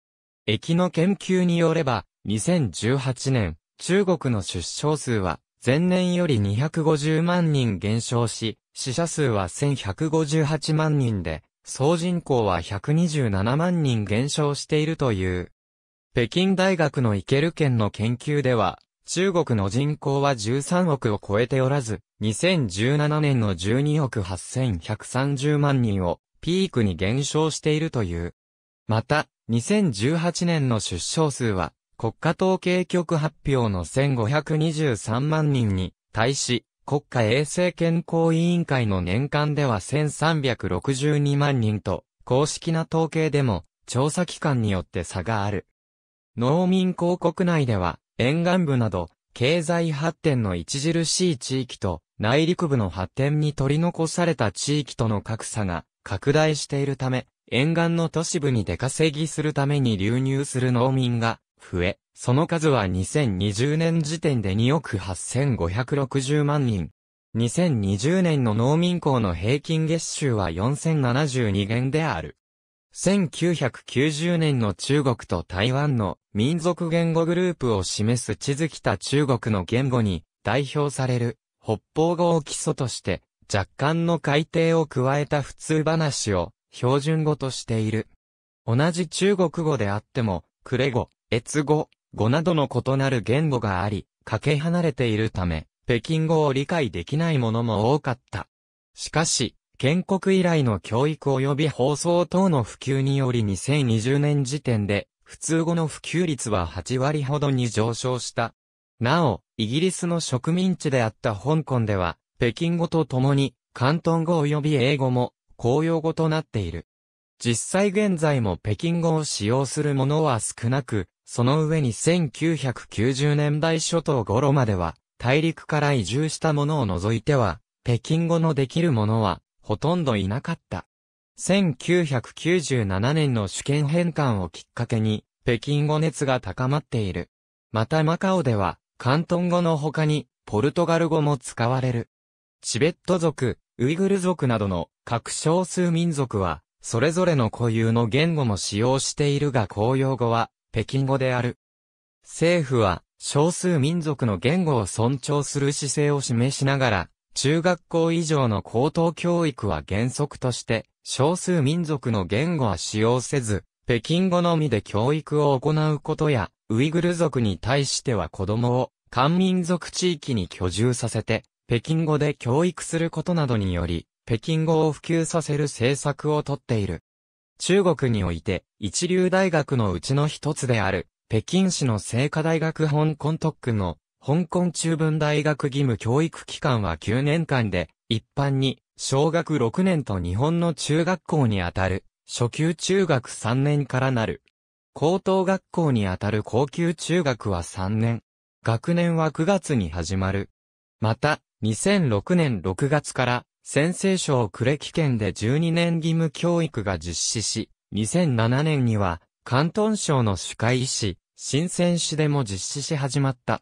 駅の研究によれば、2018年、中国の出生数は、前年より250万人減少し、死者数は1158万人で、総人口は127万人減少しているという。北京大学のイケル県の研究では、中国の人口は13億を超えておらず、2017年の12億8130万人をピークに減少しているという。また、2018年の出生数は国家統計局発表の1523万人に対し、国家衛生健康委員会の年間では1362万人と、公式な統計でも調査機関によって差がある。農民公国内では、沿岸部など、経済発展の著しい地域と、内陸部の発展に取り残された地域との格差が拡大しているため、沿岸の都市部に出稼ぎするために流入する農民が増え、その数は2020年時点で2億8560万人。2020年の農民工の平均月収は4072元である。1990年の中国と台湾の民族言語グループを示す地図北中国の言語に代表される北方語を基礎として若干の改定を加えた普通話を標準語としている。同じ中国語であっても、クレ語、越語、語などの異なる言語があり、かけ離れているため、北京語を理解できないものも多かった。しかし、建国以来の教育及び放送等の普及により2020年時点で、普通語の普及率は8割ほどに上昇した。なお、イギリスの植民地であった香港では、北京語とともに、関東語及び英語も、公用語となっている。実際現在も北京語を使用するものは少なく、その上に1990年代初頭頃までは、大陸から移住した者を除いては、北京語のできる者は、ほとんどいなかった。1997年の主権返還をきっかけに、北京語熱が高まっている。またマカオでは、関東語の他に、ポルトガル語も使われる。チベット族、ウイグル族などの各少数民族は、それぞれの固有の言語も使用しているが公用語は、北京語である。政府は少数民族の言語を尊重する姿勢を示しながら、中学校以上の高等教育は原則として、少数民族の言語は使用せず、北京語のみで教育を行うことや、ウイグル族に対しては子供を、漢民族地域に居住させて、北京語で教育することなどにより、北京語を普及させる政策をとっている。中国において一流大学のうちの一つである、北京市の聖火大学香港特区の香港中文大学義務教育機関は9年間で、一般に小学6年と日本の中学校にあたる、初級中学3年からなる。高等学校にあたる高級中学は3年。学年は9月に始まる。また、2006年6月から先制省呉木県で12年義務教育が実施し、2007年には、関東省の主会医師、新鮮市でも実施し始まった。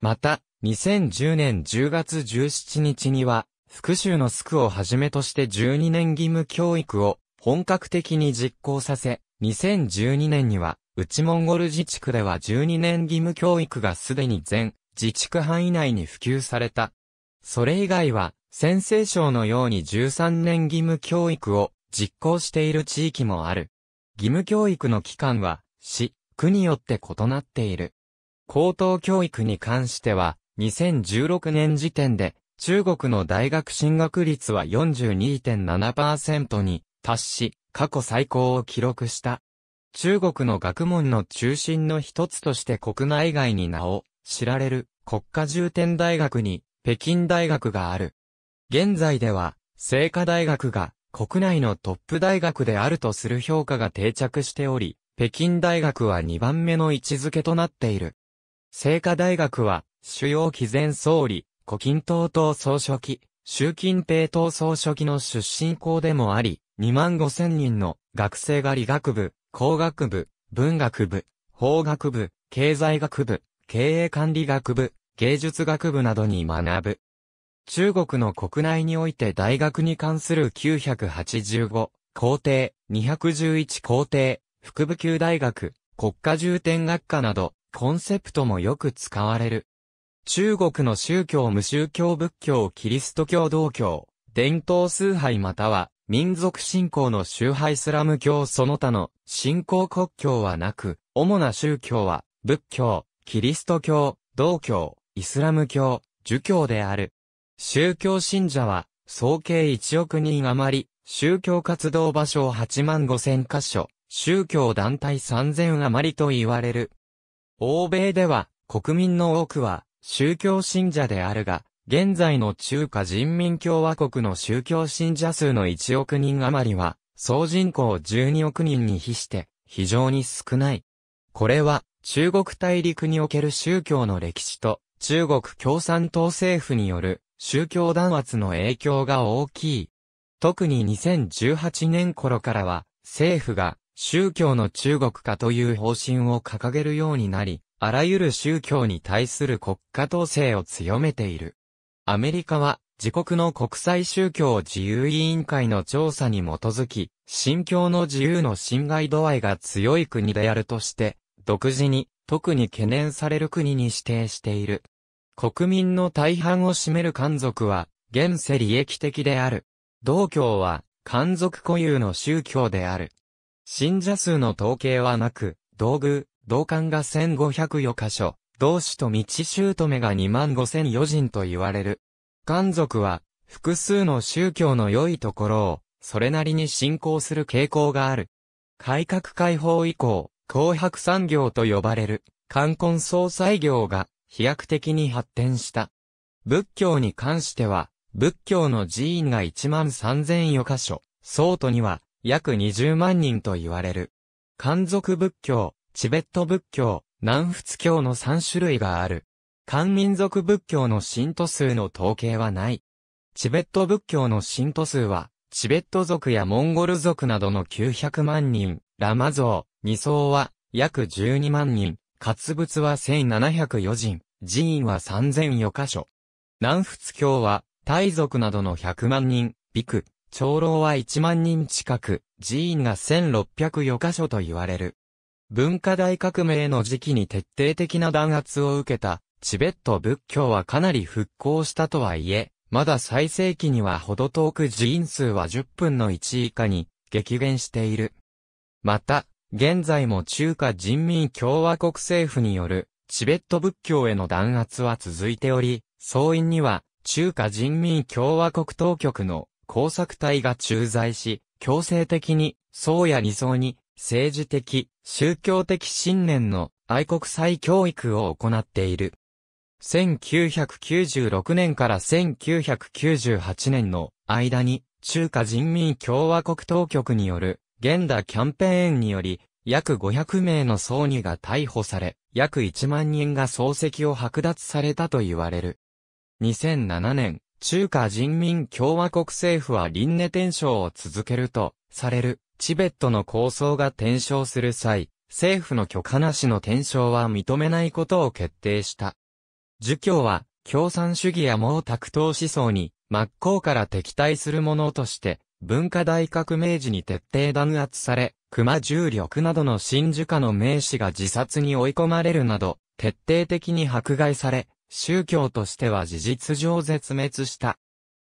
また、2010年10月17日には、復州のスクをはじめとして12年義務教育を本格的に実行させ、2012年には、内モンゴル自治区では12年義務教育がすでに全自治区範囲内に普及された。それ以外は、先生賞のように13年義務教育を実行している地域もある。義務教育の期間は、市、区によって異なっている。高等教育に関しては、2016年時点で、中国の大学進学率は42.7%に達し、過去最高を記録した。中国の学問の中心の一つとして国内外に名を知られる国家重点大学に北京大学がある。現在では、聖火大学が国内のトップ大学であるとする評価が定着しており、北京大学は2番目の位置づけとなっている。聖火大学は、主要毅前総理、胡錦涛党総書記、習近平党総書記の出身校でもあり、2万5千人の学生が理学部、工学部、文学部、法学部、経済学部、経営管理学部、芸術学部などに学ぶ。中国の国内において大学に関する985、校庭、211校庭、副部級大学、国家重点学科など、コンセプトもよく使われる。中国の宗教無宗教仏教キリスト教道教、伝統崇拝または、民族信仰の崇拝スラム教その他の信仰国教はなく、主な宗教は、仏教、キリスト教、道教、イスラム教、儒教である。宗教信者は、総計1億人余り、宗教活動場所8万5千箇所、宗教団体3000余りと言われる。欧米では、国民の多くは、宗教信者であるが、現在の中華人民共和国の宗教信者数の1億人余りは、総人口12億人に比して、非常に少ない。これは、中国大陸における宗教の歴史と、中国共産党政府による宗教弾圧の影響が大きい。特に2018年頃からは、政府が宗教の中国化という方針を掲げるようになり、あらゆる宗教に対する国家統制を強めている。アメリカは自国の国際宗教自由委員会の調査に基づき、信教の自由の侵害度合いが強い国であるとして、独自に特に懸念される国に指定している。国民の大半を占める漢族は、現世利益的である。道教は、漢族固有の宗教である。信者数の統計はなく、道具、道館が1 5 0余箇所、道士と道姑が2万5 0 0余人と言われる。漢族は、複数の宗教の良いところを、それなりに信仰する傾向がある。改革開放以降、紅白産業と呼ばれる、冠婚葬祭業が飛躍的に発展した。仏教に関しては、仏教の寺院が1万3000余箇所、僧徒には約20万人と言われる。漢族仏教、チベット仏教、南仏教の3種類がある。漢民族仏教の信徒数の統計はない。チベット仏教の信徒数は、チベット族やモンゴル族などの900万人、ラマ像、二層は約12万人、活仏は1704人、寺院は3004箇所。南仏教は、大族などの100万人、ビク、長老は1万人近く、寺院が1604箇所と言われる。文化大革命の時期に徹底的な弾圧を受けた、チベット仏教はかなり復興したとはいえ、まだ最盛期にはほど遠く寺院数は10分の1以下に激減している。また、現在も中華人民共和国政府によるチベット仏教への弾圧は続いており、総院には中華人民共和国当局の工作隊が駐在し、強制的に、僧や理想に、政治的、宗教的信念の愛国祭教育を行っている。1996年から1998年の間に中華人民共和国当局による現代キャンペーンにより、約500名の僧侶が逮捕され、約1万人が漱石を剥奪されたと言われる。2007年、中華人民共和国政府は輪廻転生を続けると、される、チベットの構想が転生する際、政府の許可なしの転生は認めないことを決定した。儒教は、共産主義や毛沢東思想に、真っ向から敵対するものとして、文化大革命時に徹底弾圧され、熊重力などの真珠家の名士が自殺に追い込まれるなど、徹底的に迫害され、宗教としては事実上絶滅した。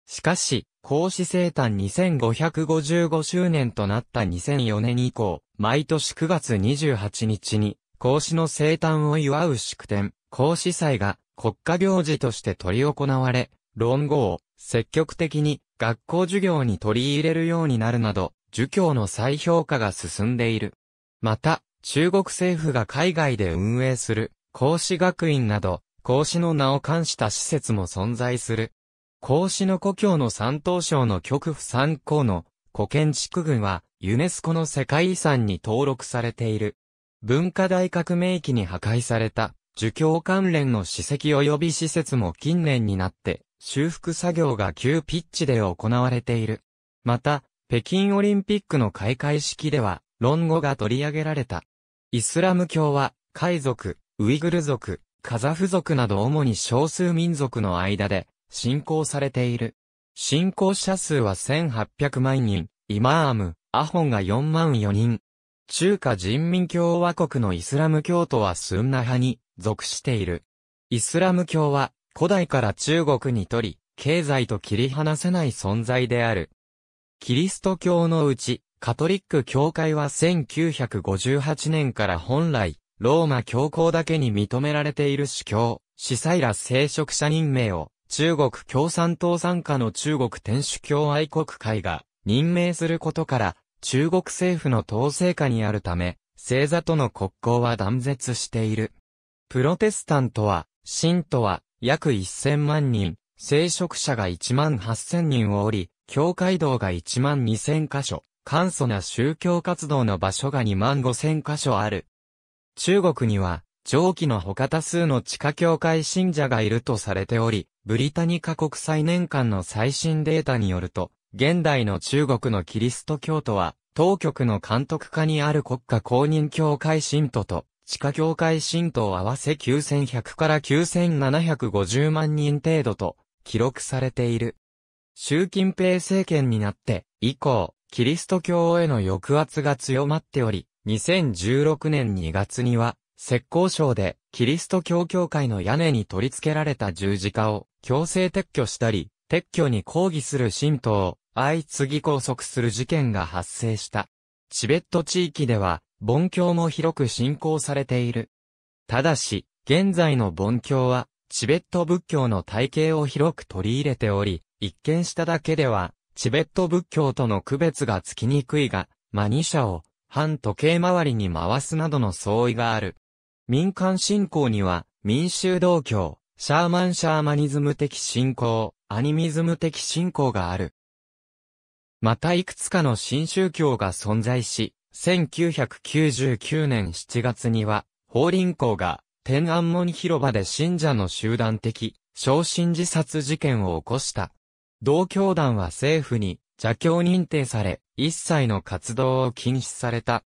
しかし、孔子生誕2555周年となった2004年以降、毎年9月28日に、孔子の生誕を祝う祝典、孔子祭が国家行事として取り行われ、論語を積極的に学校授業に取り入れるようになるなど、儒教の再評価が進んでいる。また、中国政府が海外で運営する、孔子学院など、孔子の名を冠した施設も存在する。孔子の故郷の山東省の極府三校の古建築群は、ユネスコの世界遺産に登録されている。文化大革命期に破壊された、儒教関連の史跡及び施設も近年になって、修復作業が急ピッチで行われている。また、北京オリンピックの開会式では、論語が取り上げられた。イスラム教は、海族、ウイグル族、カザフ族など主に少数民族の間で、信仰されている。信仰者数は1800万人、イマーム、アホンが4万4人。中華人民共和国のイスラム教徒はスンナ派に属している。イスラム教は古代から中国にとり、経済と切り離せない存在である。キリスト教のうち、カトリック教会は1958年から本来、ローマ教皇だけに認められている司教、司祭ら聖職者任命を、中国共産党参加の中国天主教愛国会が任命することから、中国政府の統制下にあるため、聖座との国交は断絶している。プロテスタントは、信徒は、約1000万人、聖職者が1万8000人をおり、教会道が1万2000カ所、簡素な宗教活動の場所が2万5000カ所ある。中国には、上記の他多数の地下教会信者がいるとされており、ブリタニカ国際年間の最新データによると、現代の中国のキリスト教徒は、当局の監督下にある国家公認教会信徒と、地下業会神道合わせ9100から9750万人程度と記録されている。習近平政権になって以降、キリスト教への抑圧が強まっており、2016年2月には、石膏省でキリスト教協会の屋根に取り付けられた十字架を強制撤去したり、撤去に抗議する神道を相次ぎ拘束する事件が発生した。チベット地域では盆教も広く信仰されている。ただし、現在の盆教は、チベット仏教の体系を広く取り入れており、一見しただけでは、チベット仏教との区別がつきにくいが、マニシャを、反時計回りに回すなどの相違がある。民間信仰には、民衆道教、シャーマンシャーマニズム的信仰、アニミズム的信仰がある。またいくつかの新宗教が存在し、1999年7月には、法輪校が天安門広場で信者の集団的、焼身自殺事件を起こした。同教団は政府に邪教認定され、一切の活動を禁止された。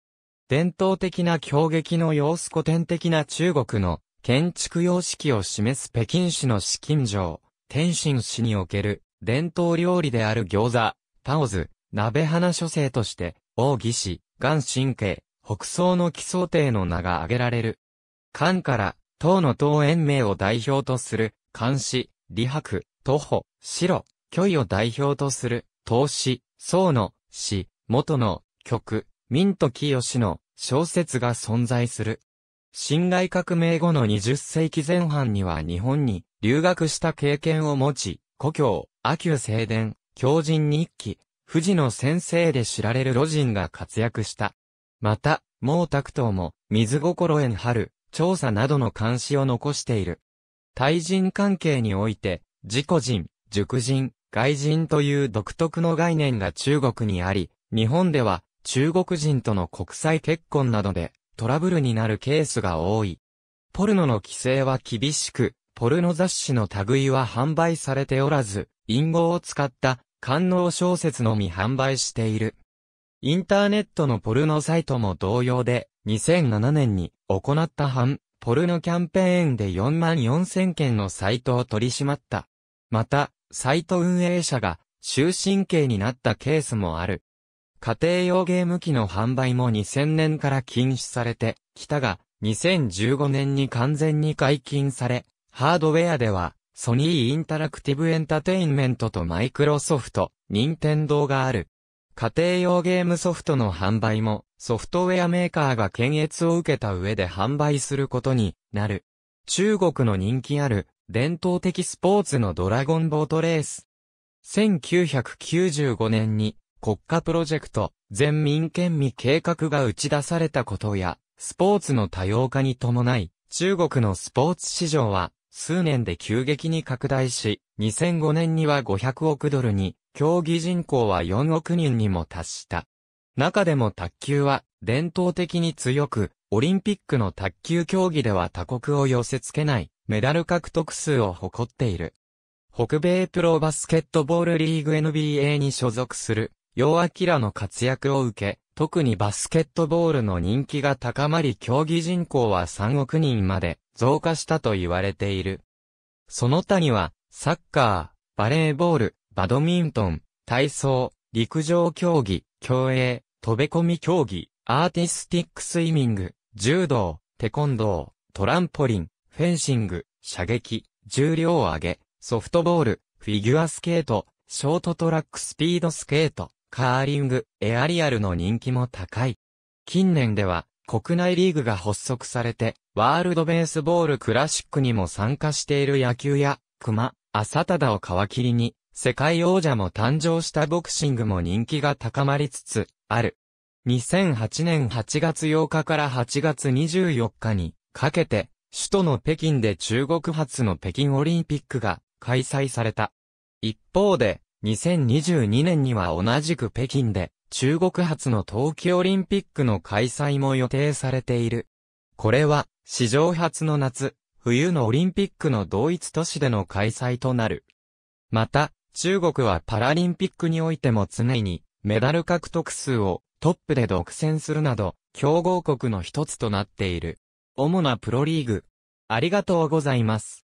伝統的な狂撃の様子古典的な中国の建築様式を示す北京市の資金城、天津市における伝統料理である餃子、タオズ、鍋花書生として、王義氏、眼神経、北宋の奇想帝の名が挙げられる。漢から、唐の唐延命を代表とする、漢詩、李白、徒歩、白、虚位を代表とする、唐詩、宋の、詩、元の、曲、民と清の、小説が存在する。辛亥革命後の20世紀前半には日本に留学した経験を持ち、故郷、阿久正伝、狂人日記、富士の先生で知られる老人が活躍した。また、毛沢東も、水心ん春、調査などの監視を残している。対人関係において、自己人、熟人、外人という独特の概念が中国にあり、日本では中国人との国際結婚などでトラブルになるケースが多い。ポルノの規制は厳しく、ポルノ雑誌の類は販売されておらず、隠語を使った官能小説のみ販売している。インターネットのポルノサイトも同様で、2007年に行った反ポルノキャンペーンで4万4000件のサイトを取り締まった。また、サイト運営者が終身刑になったケースもある。家庭用ゲーム機の販売も2000年から禁止されてきたが、2015年に完全に解禁され、ハードウェアではソニーインタラクティブエンタテインメントとマイクロソフト、ニンテンドーがある。家庭用ゲームソフトの販売も、ソフトウェアメーカーが検閲を受けた上で販売することになる。中国の人気ある、伝統的スポーツのドラゴンボートレース。1995年に、国家プロジェクト、全民権未計画が打ち出されたことや、スポーツの多様化に伴い、中国のスポーツ市場は、数年で急激に拡大し、2005年には500億ドルに、競技人口は4億人にも達した。中でも卓球は伝統的に強く、オリンピックの卓球競技では他国を寄せ付けないメダル獲得数を誇っている。北米プロバスケットボールリーグ NBA に所属する、ヨアキラの活躍を受け、特にバスケットボールの人気が高まり競技人口は3億人まで増加したと言われている。その他には、サッカー、バレーボール、バドミントン、体操、陸上競技、競泳、飛び込み競技、アーティスティックスイミング、柔道、テコンドー、トランポリン、フェンシング、射撃、重量上げ、ソフトボール、フィギュアスケート、ショートトラックスピードスケート、カーリング、エアリアルの人気も高い。近年では、国内リーグが発足されて、ワールドベースボールクラシックにも参加している野球や、熊、浅田を皮切りに、世界王者も誕生したボクシングも人気が高まりつつ、ある。2008年8月8日から8月24日に、かけて、首都の北京で中国発の北京オリンピックが開催された。一方で、2022年には同じく北京で、中国発の冬季オリンピックの開催も予定されている。これは、史上初の夏、冬のオリンピックの同一都市での開催となる。また、中国はパラリンピックにおいても常に、メダル獲得数をトップで独占するなど、強豪国の一つとなっている。主なプロリーグ。ありがとうございます。